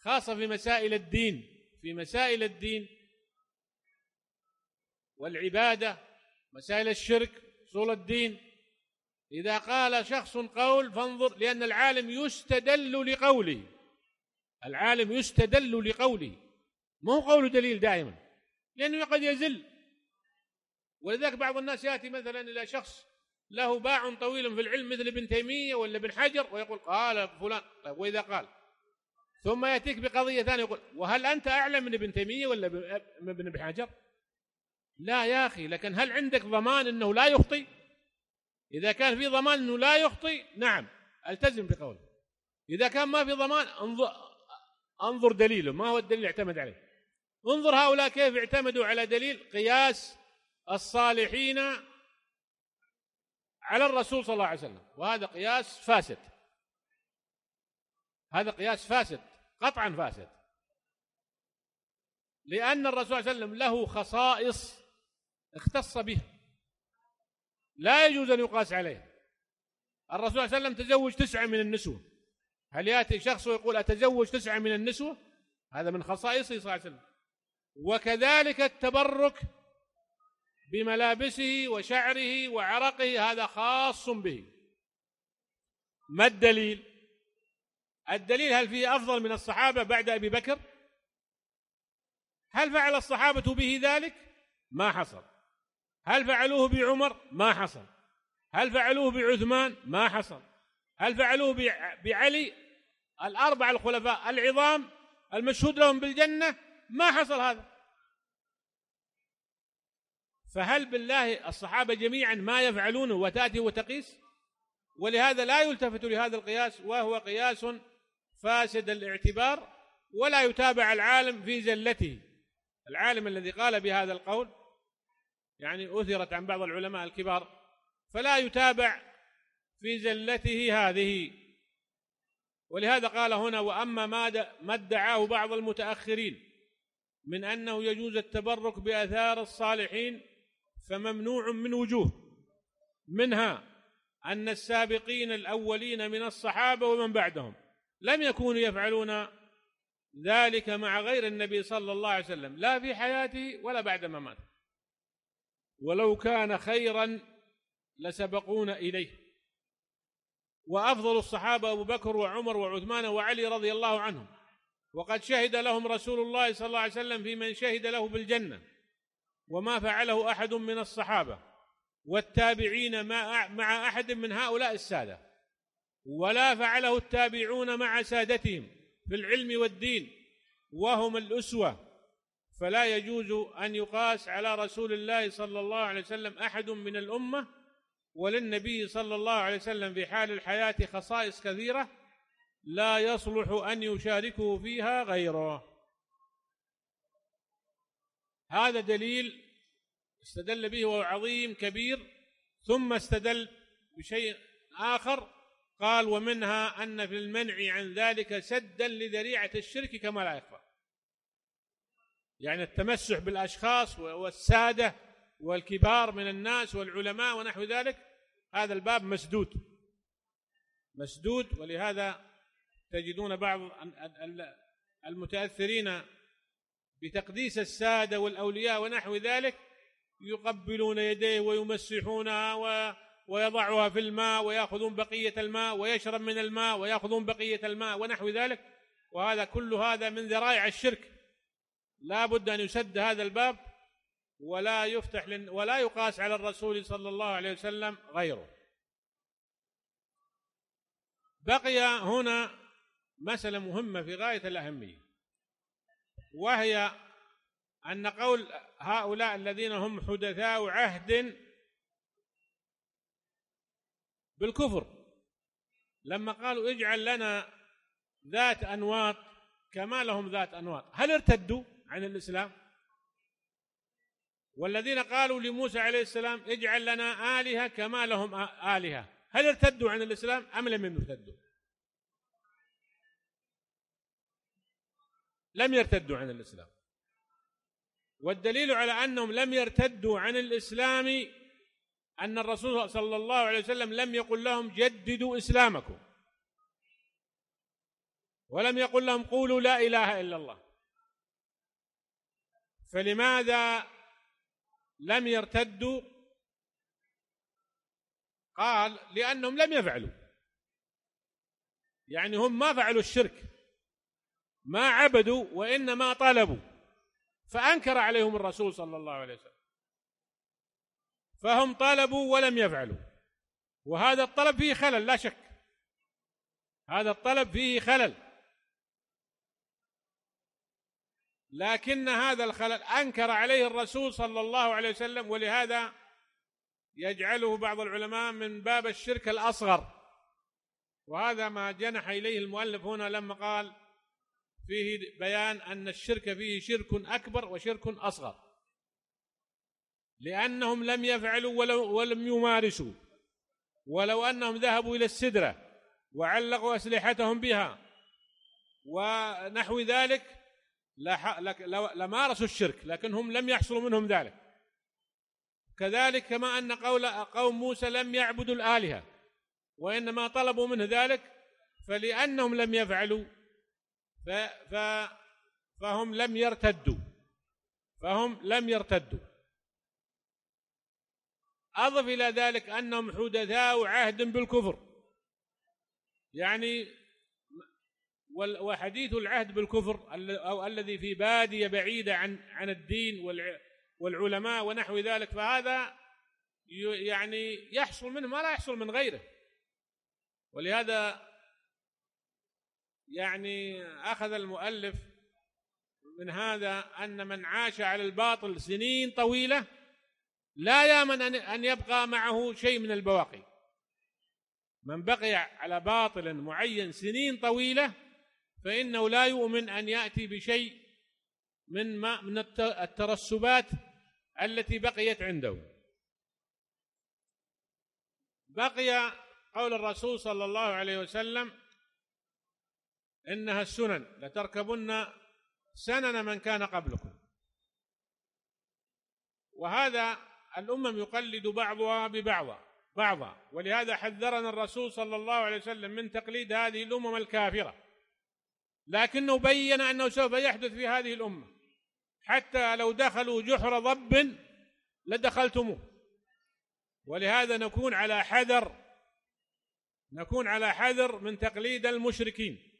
خاصة في مسائل الدين في مسائل الدين والعبادة مسائل الشرك أصول الدين إذا قال شخص قول فانظر لأن العالم يستدل لقوله العالم يستدل لقوله ما هو قول دليل دائما لأنه قد يزل ولذلك بعض الناس يأتي مثلا إلى شخص له باع طويل في العلم مثل ابن تيمية ولا ابن حجر ويقول قال فلان طيب وإذا قال ثم يأتيك بقضية ثانية يقول وهل أنت أعلم من ابن تيمية ولا من ابن حجر لا يا أخي لكن هل عندك ضمان أنه لا يخطي إذا كان في ضمان أنه لا يخطي نعم التزم بقوله إذا كان ما في ضمان انظر دليله ما هو الدليل اعتمد عليه انظر هؤلاء كيف اعتمدوا على دليل قياس الصالحين على الرسول صلى الله عليه وسلم وهذا قياس فاسد هذا قياس فاسد قطعا فاسد لأن الرسول صلى الله عليه وسلم له خصائص اختص بها لا يجوز أن يقاس عليها الرسول صلى الله عليه وسلم تزوج تسعة من النسوة هل يأتي شخص ويقول أتزوج تسعة من النسوة هذا من خصائصه صلى الله عليه وسلم وكذلك التبرك بملابسه وشعره وعرقه هذا خاص به ما الدليل الدليل هل فيه أفضل من الصحابة بعد أبي بكر هل فعل الصحابة به ذلك ما حصل هل فعلوه بعمر ما حصل هل فعلوه بعثمان ما حصل هل فعلوه بعلي الأربعة الخلفاء العظام المشهود لهم بالجنة ما حصل هذا فهل بالله الصحابة جميعا ما يفعلونه وتأتي وتقيس ولهذا لا يلتفت لهذا القياس وهو قياس فاسد الاعتبار ولا يتابع العالم في زلته العالم الذي قال بهذا القول يعني أثرت عن بعض العلماء الكبار فلا يتابع في زلته هذه ولهذا قال هنا وأما ما ادعاه بعض المتأخرين من أنه يجوز التبرك بأثار الصالحين فممنوع من وجوه منها أن السابقين الأولين من الصحابة ومن بعدهم لم يكونوا يفعلون ذلك مع غير النبي صلى الله عليه وسلم لا في حياته ولا بعد مماته ولو كان خيرا لسبقونا إليه وأفضل الصحابة أبو بكر وعمر وعثمان وعلي رضي الله عنهم وقد شهد لهم رسول الله صلى الله عليه وسلم في من شهد له بالجنة وما فعله أحد من الصحابة والتابعين مع أحد من هؤلاء السادة ولا فعله التابعون مع سادتهم في العلم والدين وهم الأسوة فلا يجوز أن يقاس على رسول الله صلى الله عليه وسلم أحد من الأمة وللنبي صلى الله عليه وسلم في حال الحياة خصائص كثيرة لا يصلح أن يشاركه فيها غيره هذا دليل استدل به وهو عظيم كبير ثم استدل بشيء آخر قال ومنها أن في المنع عن ذلك سدا لذريعة الشرك كما لا يخفى يعني التمسح بالأشخاص والسادة والكبار من الناس والعلماء ونحو ذلك هذا الباب مسدود مسدود ولهذا تجدون بعض المتأثرين بتقديس السادة والأولياء ونحو ذلك يقبلون يديه ويمسحونها و ويضعها في الماء ويأخذون بقية الماء ويشرب من الماء ويأخذون بقية الماء ونحو ذلك وهذا كل هذا من ذرائع الشرك لا بد أن يسد هذا الباب ولا يفتح لن ولا يقاس على الرسول صلى الله عليه وسلم غيره بقي هنا مسألة مهمة في غاية الأهمية وهي أن قول هؤلاء الذين هم حدثاء عهد بالكفر لما قالوا اجعل لنا ذات أنواط كما لهم ذات أنواط هل ارتدوا عن الإسلام؟ والذين قالوا لموسى عليه السلام اجعل لنا آلهة كما لهم آلهة هل ارتدوا عن الإسلام أم لم يرتدوا لم يرتدوا عن الإسلام والدليل على أنهم لم يرتدوا عن الإسلام أن الرسول صلى الله عليه وسلم لم يقل لهم جددوا إسلامكم ولم يقل لهم قولوا لا إله إلا الله فلماذا لم يرتدوا قال لأنهم لم يفعلوا يعني هم ما فعلوا الشرك ما عبدوا وإنما طلبوا فأنكر عليهم الرسول صلى الله عليه وسلم فهم طلبوا ولم يفعلوا وهذا الطلب فيه خلل لا شك هذا الطلب فيه خلل لكن هذا الخلل أنكر عليه الرسول صلى الله عليه وسلم ولهذا يجعله بعض العلماء من باب الشرك الأصغر وهذا ما جنح إليه المؤلف هنا لما قال فيه بيان أن الشرك فيه شرك أكبر وشرك أصغر لأنهم لم يفعلوا ولو ولم يمارسوا ولو أنهم ذهبوا إلى السدرة وعلقوا أسلحتهم بها ونحو ذلك لمارسوا الشرك لكنهم لم يحصلوا منهم ذلك كذلك كما أن قول قوم موسى لم يعبدوا الآلهة وإنما طلبوا منه ذلك فلأنهم لم يفعلوا ف ف فهم لم يرتدوا فهم لم يرتدوا أضف إلى ذلك أنهم حدثاء عهد بالكفر يعني وحديث العهد بالكفر أو الذي في بادية بعيدة عن عن الدين والعلماء ونحو ذلك فهذا يعني يحصل منه ما لا يحصل من غيره ولهذا يعني أخذ المؤلف من هذا أن من عاش على الباطل سنين طويلة لا يامن أن يبقى معه شيء من البواقي من بقي على باطل معين سنين طويله فإنه لا يؤمن أن يأتي بشيء من ما من الترسبات التي بقيت عنده بقي قول الرسول صلى الله عليه وسلم إنها السنن لتركبن سنن من كان قبلكم وهذا الأمم يقلد بعضها ببعض بعضا ولهذا حذرنا الرسول صلى الله عليه وسلم من تقليد هذه الأمم الكافرة لكنه بين انه سوف يحدث في هذه الامه حتى لو دخلوا جحر ضب لدخلتموه ولهذا نكون على حذر نكون على حذر من تقليد المشركين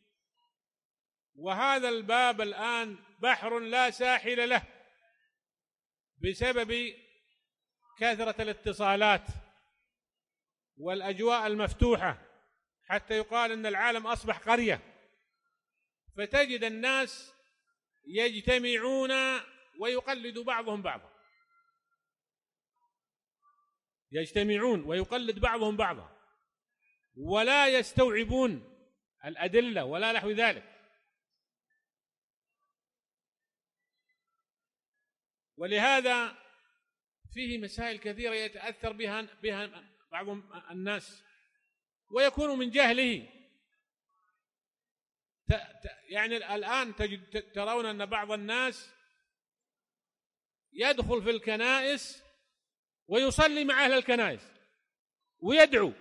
وهذا الباب الان بحر لا ساحل له بسبب كثره الاتصالات والاجواء المفتوحه حتى يقال ان العالم اصبح قريه فتجد الناس يجتمعون ويقلد بعضهم بعضا يجتمعون ويقلد بعضهم بعضا ولا يستوعبون الأدلة ولا نحو ذلك ولهذا فيه مسائل كثيرة يتأثر بها بها بعض الناس ويكون من جهله يعني الآن تجد ترون أن بعض الناس يدخل في الكنائس ويصلي مع أهل الكنائس ويدعو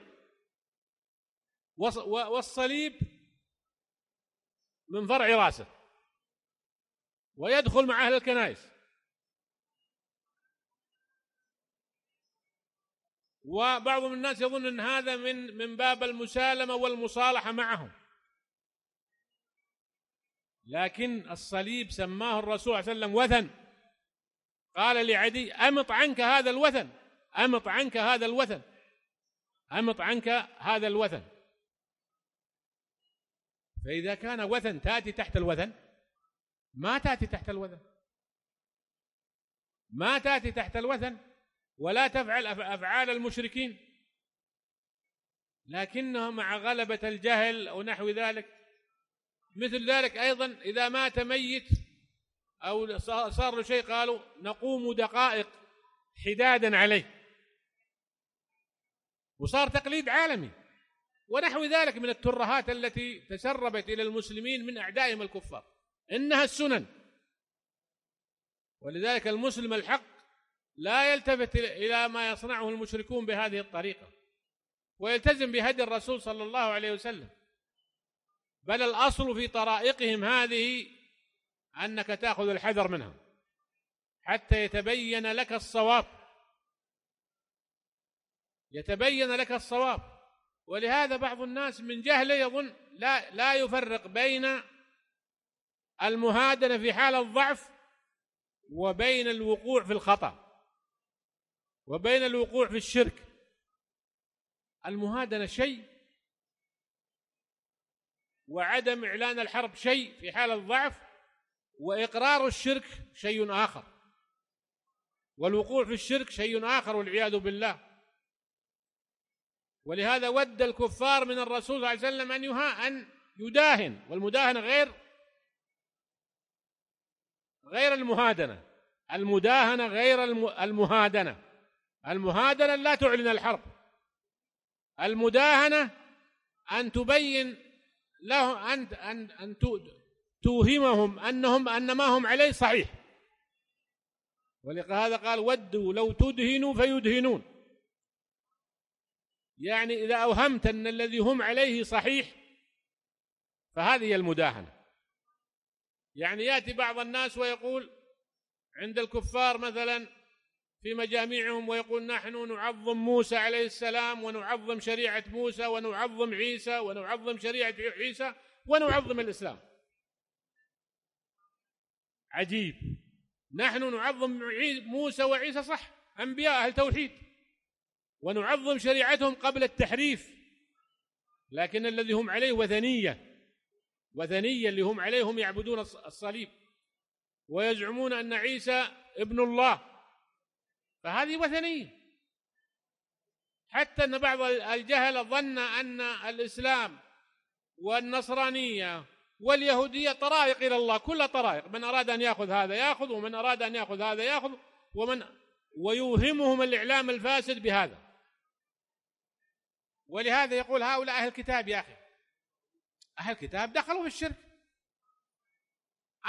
والصليب من فرع راسه ويدخل مع أهل الكنائس وبعض الناس يظن أن هذا من من باب المسالمة والمصالحة معهم لكن الصليب سماه الرسول صلى الله عليه وسلم وثن قال لعدي أمط عنك هذا الوثن أمط عنك هذا الوثن أمط عنك هذا الوثن فإذا كان وثن تأتي تحت الوثن ما تأتي تحت الوثن ما تأتي تحت الوثن ولا تفعل أفعال المشركين لكنه مع غلبة الجهل ونحو ذلك مثل ذلك أيضا إذا مات ميت أو صار له شيء قالوا نقوم دقائق حدادا عليه وصار تقليد عالمي ونحو ذلك من الترهات التي تسربت إلى المسلمين من أعدائهم الكفار إنها السنن ولذلك المسلم الحق لا يلتفت إلى ما يصنعه المشركون بهذه الطريقة ويلتزم بهدي الرسول صلى الله عليه وسلم بل الأصل في طرائقهم هذه أنك تأخذ الحذر منها حتى يتبين لك الصواب يتبين لك الصواب ولهذا بعض الناس من جهله يظن لا لا يفرق بين المهادنة في حال الضعف وبين الوقوع في الخطأ وبين الوقوع في الشرك المهادنة شيء وعدم إعلان الحرب شيء في حال الضعف وإقرار الشرك شيء آخر والوقوع في الشرك شيء آخر والعياذ بالله ولهذا ود الكفار من الرسول صلى الله عليه وسلم أن يها أن يداهن والمداهنة غير غير المهادنة المداهنة غير المهادنة المهادنة لا تعلن الحرب المداهنة أن تبين له أن أن أن توهمهم أنهم أن ما هم عليه صحيح ولهذا قال ودوا لو تدهنوا فيدهنون يعني إذا أوهمت أن الذي هم عليه صحيح فهذه المداهنة يعني يأتي بعض الناس ويقول عند الكفار مثلا في مجامعهم ويقول نحن نعظم موسى عليه السلام ونعظم شريعة موسى ونعظم عيسى ونعظم شريعة عيسى ونعظم الإسلام عجيب نحن نعظم موسى وعيسى صح أنبياء أهل توحيد ونعظم شريعتهم قبل التحريف لكن الذي هم عليه وثنية وثنية اللي هم عليهم يعبدون الصليب ويزعمون أن عيسى ابن الله فهذه وثنية حتى أن بعض الجهل ظن أن الإسلام والنصرانية واليهودية طرائق إلى الله كل طرائق من أراد أن يأخذ هذا يأخذ ومن أراد أن يأخذ هذا يأخذ ومن ويوهمهم الإعلام الفاسد بهذا ولهذا يقول هؤلاء أهل الكتاب يا أخي أهل الكتاب دخلوا في الشرك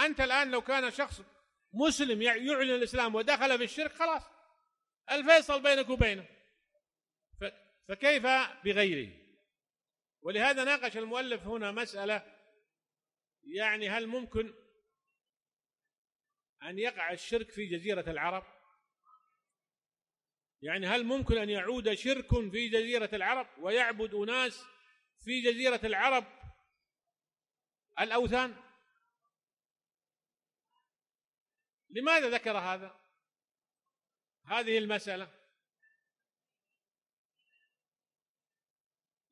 أنت الآن لو كان شخص مسلم يعلن الإسلام ودخل في الشرك خلاص الفيصل بينك وبينه فكيف بغيره ولهذا ناقش المؤلف هنا مسألة يعني هل ممكن أن يقع الشرك في جزيرة العرب يعني هل ممكن أن يعود شرك في جزيرة العرب ويعبد أناس في جزيرة العرب الأوثان لماذا ذكر هذا هذه المسألة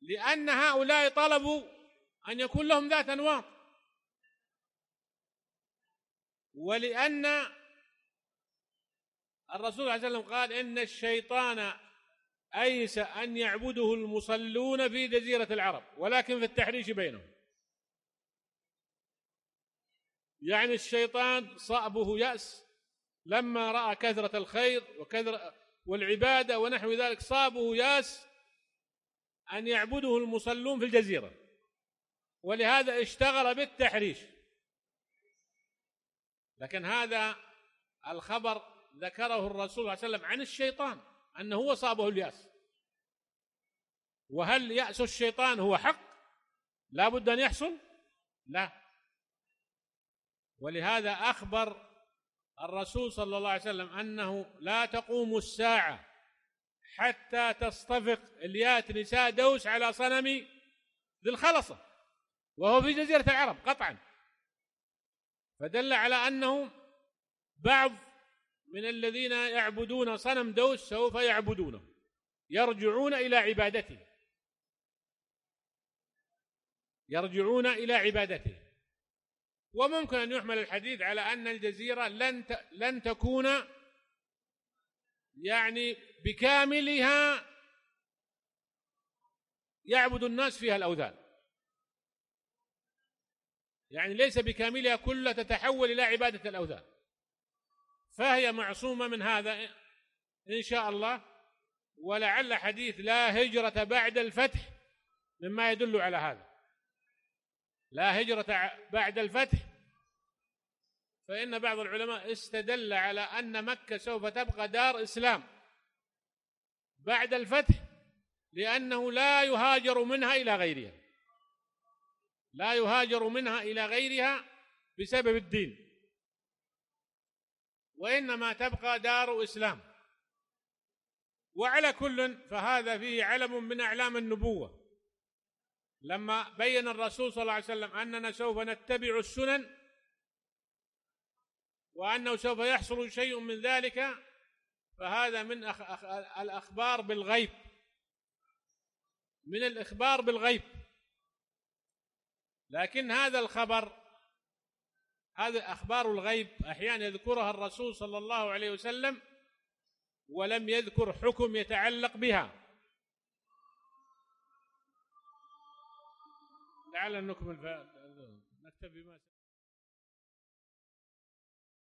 لأن هؤلاء طلبوا أن يكون لهم ذات أنواط ولأن الرسول عليه وسلم قال إن الشيطان أيس أن يعبده المصلون في جزيرة العرب ولكن في التحريش بينهم يعني الشيطان صأبه يأس لما راى كثره الخير وكثره والعباده ونحو ذلك صابه ياس ان يعبده المصلون في الجزيره ولهذا اشتغل بالتحريش لكن هذا الخبر ذكره الرسول صلى الله عليه وسلم عن الشيطان انه هو صابه الياس وهل ياس الشيطان هو حق لا بد ان يحصل لا ولهذا اخبر الرسول صلى الله عليه وسلم أنه لا تقوم الساعة حتى تصطفق اليات نساء دوس على صنم ذي الخلصة وهو في جزيرة العرب قطعا فدل على أنه بعض من الذين يعبدون صنم دوس سوف يعبدونه يرجعون إلى عبادته يرجعون إلى عبادته وممكن أن يحمل الحديث على أن الجزيرة لن لن تكون يعني بكاملها يعبد الناس فيها الأوثان يعني ليس بكاملها كلها تتحول إلى عبادة الأوثان فهي معصومة من هذا إن شاء الله ولعل حديث لا هجرة بعد الفتح مما يدل على هذا لا هجرة بعد الفتح فإن بعض العلماء استدل على أن مكة سوف تبقى دار إسلام بعد الفتح لأنه لا يهاجر منها إلى غيرها لا يهاجر منها إلى غيرها بسبب الدين وإنما تبقى دار إسلام وعلى كل فهذا فيه علم من أعلام النبوة لما بين الرسول صلى الله عليه وسلم اننا سوف نتبع السنن وانه سوف يحصل شيء من ذلك فهذا من أخ... أخ... الاخبار بالغيب من الاخبار بالغيب لكن هذا الخبر هذا اخبار الغيب احيانا يذكرها الرسول صلى الله عليه وسلم ولم يذكر حكم يتعلق بها لعل نكمل نكتفي ما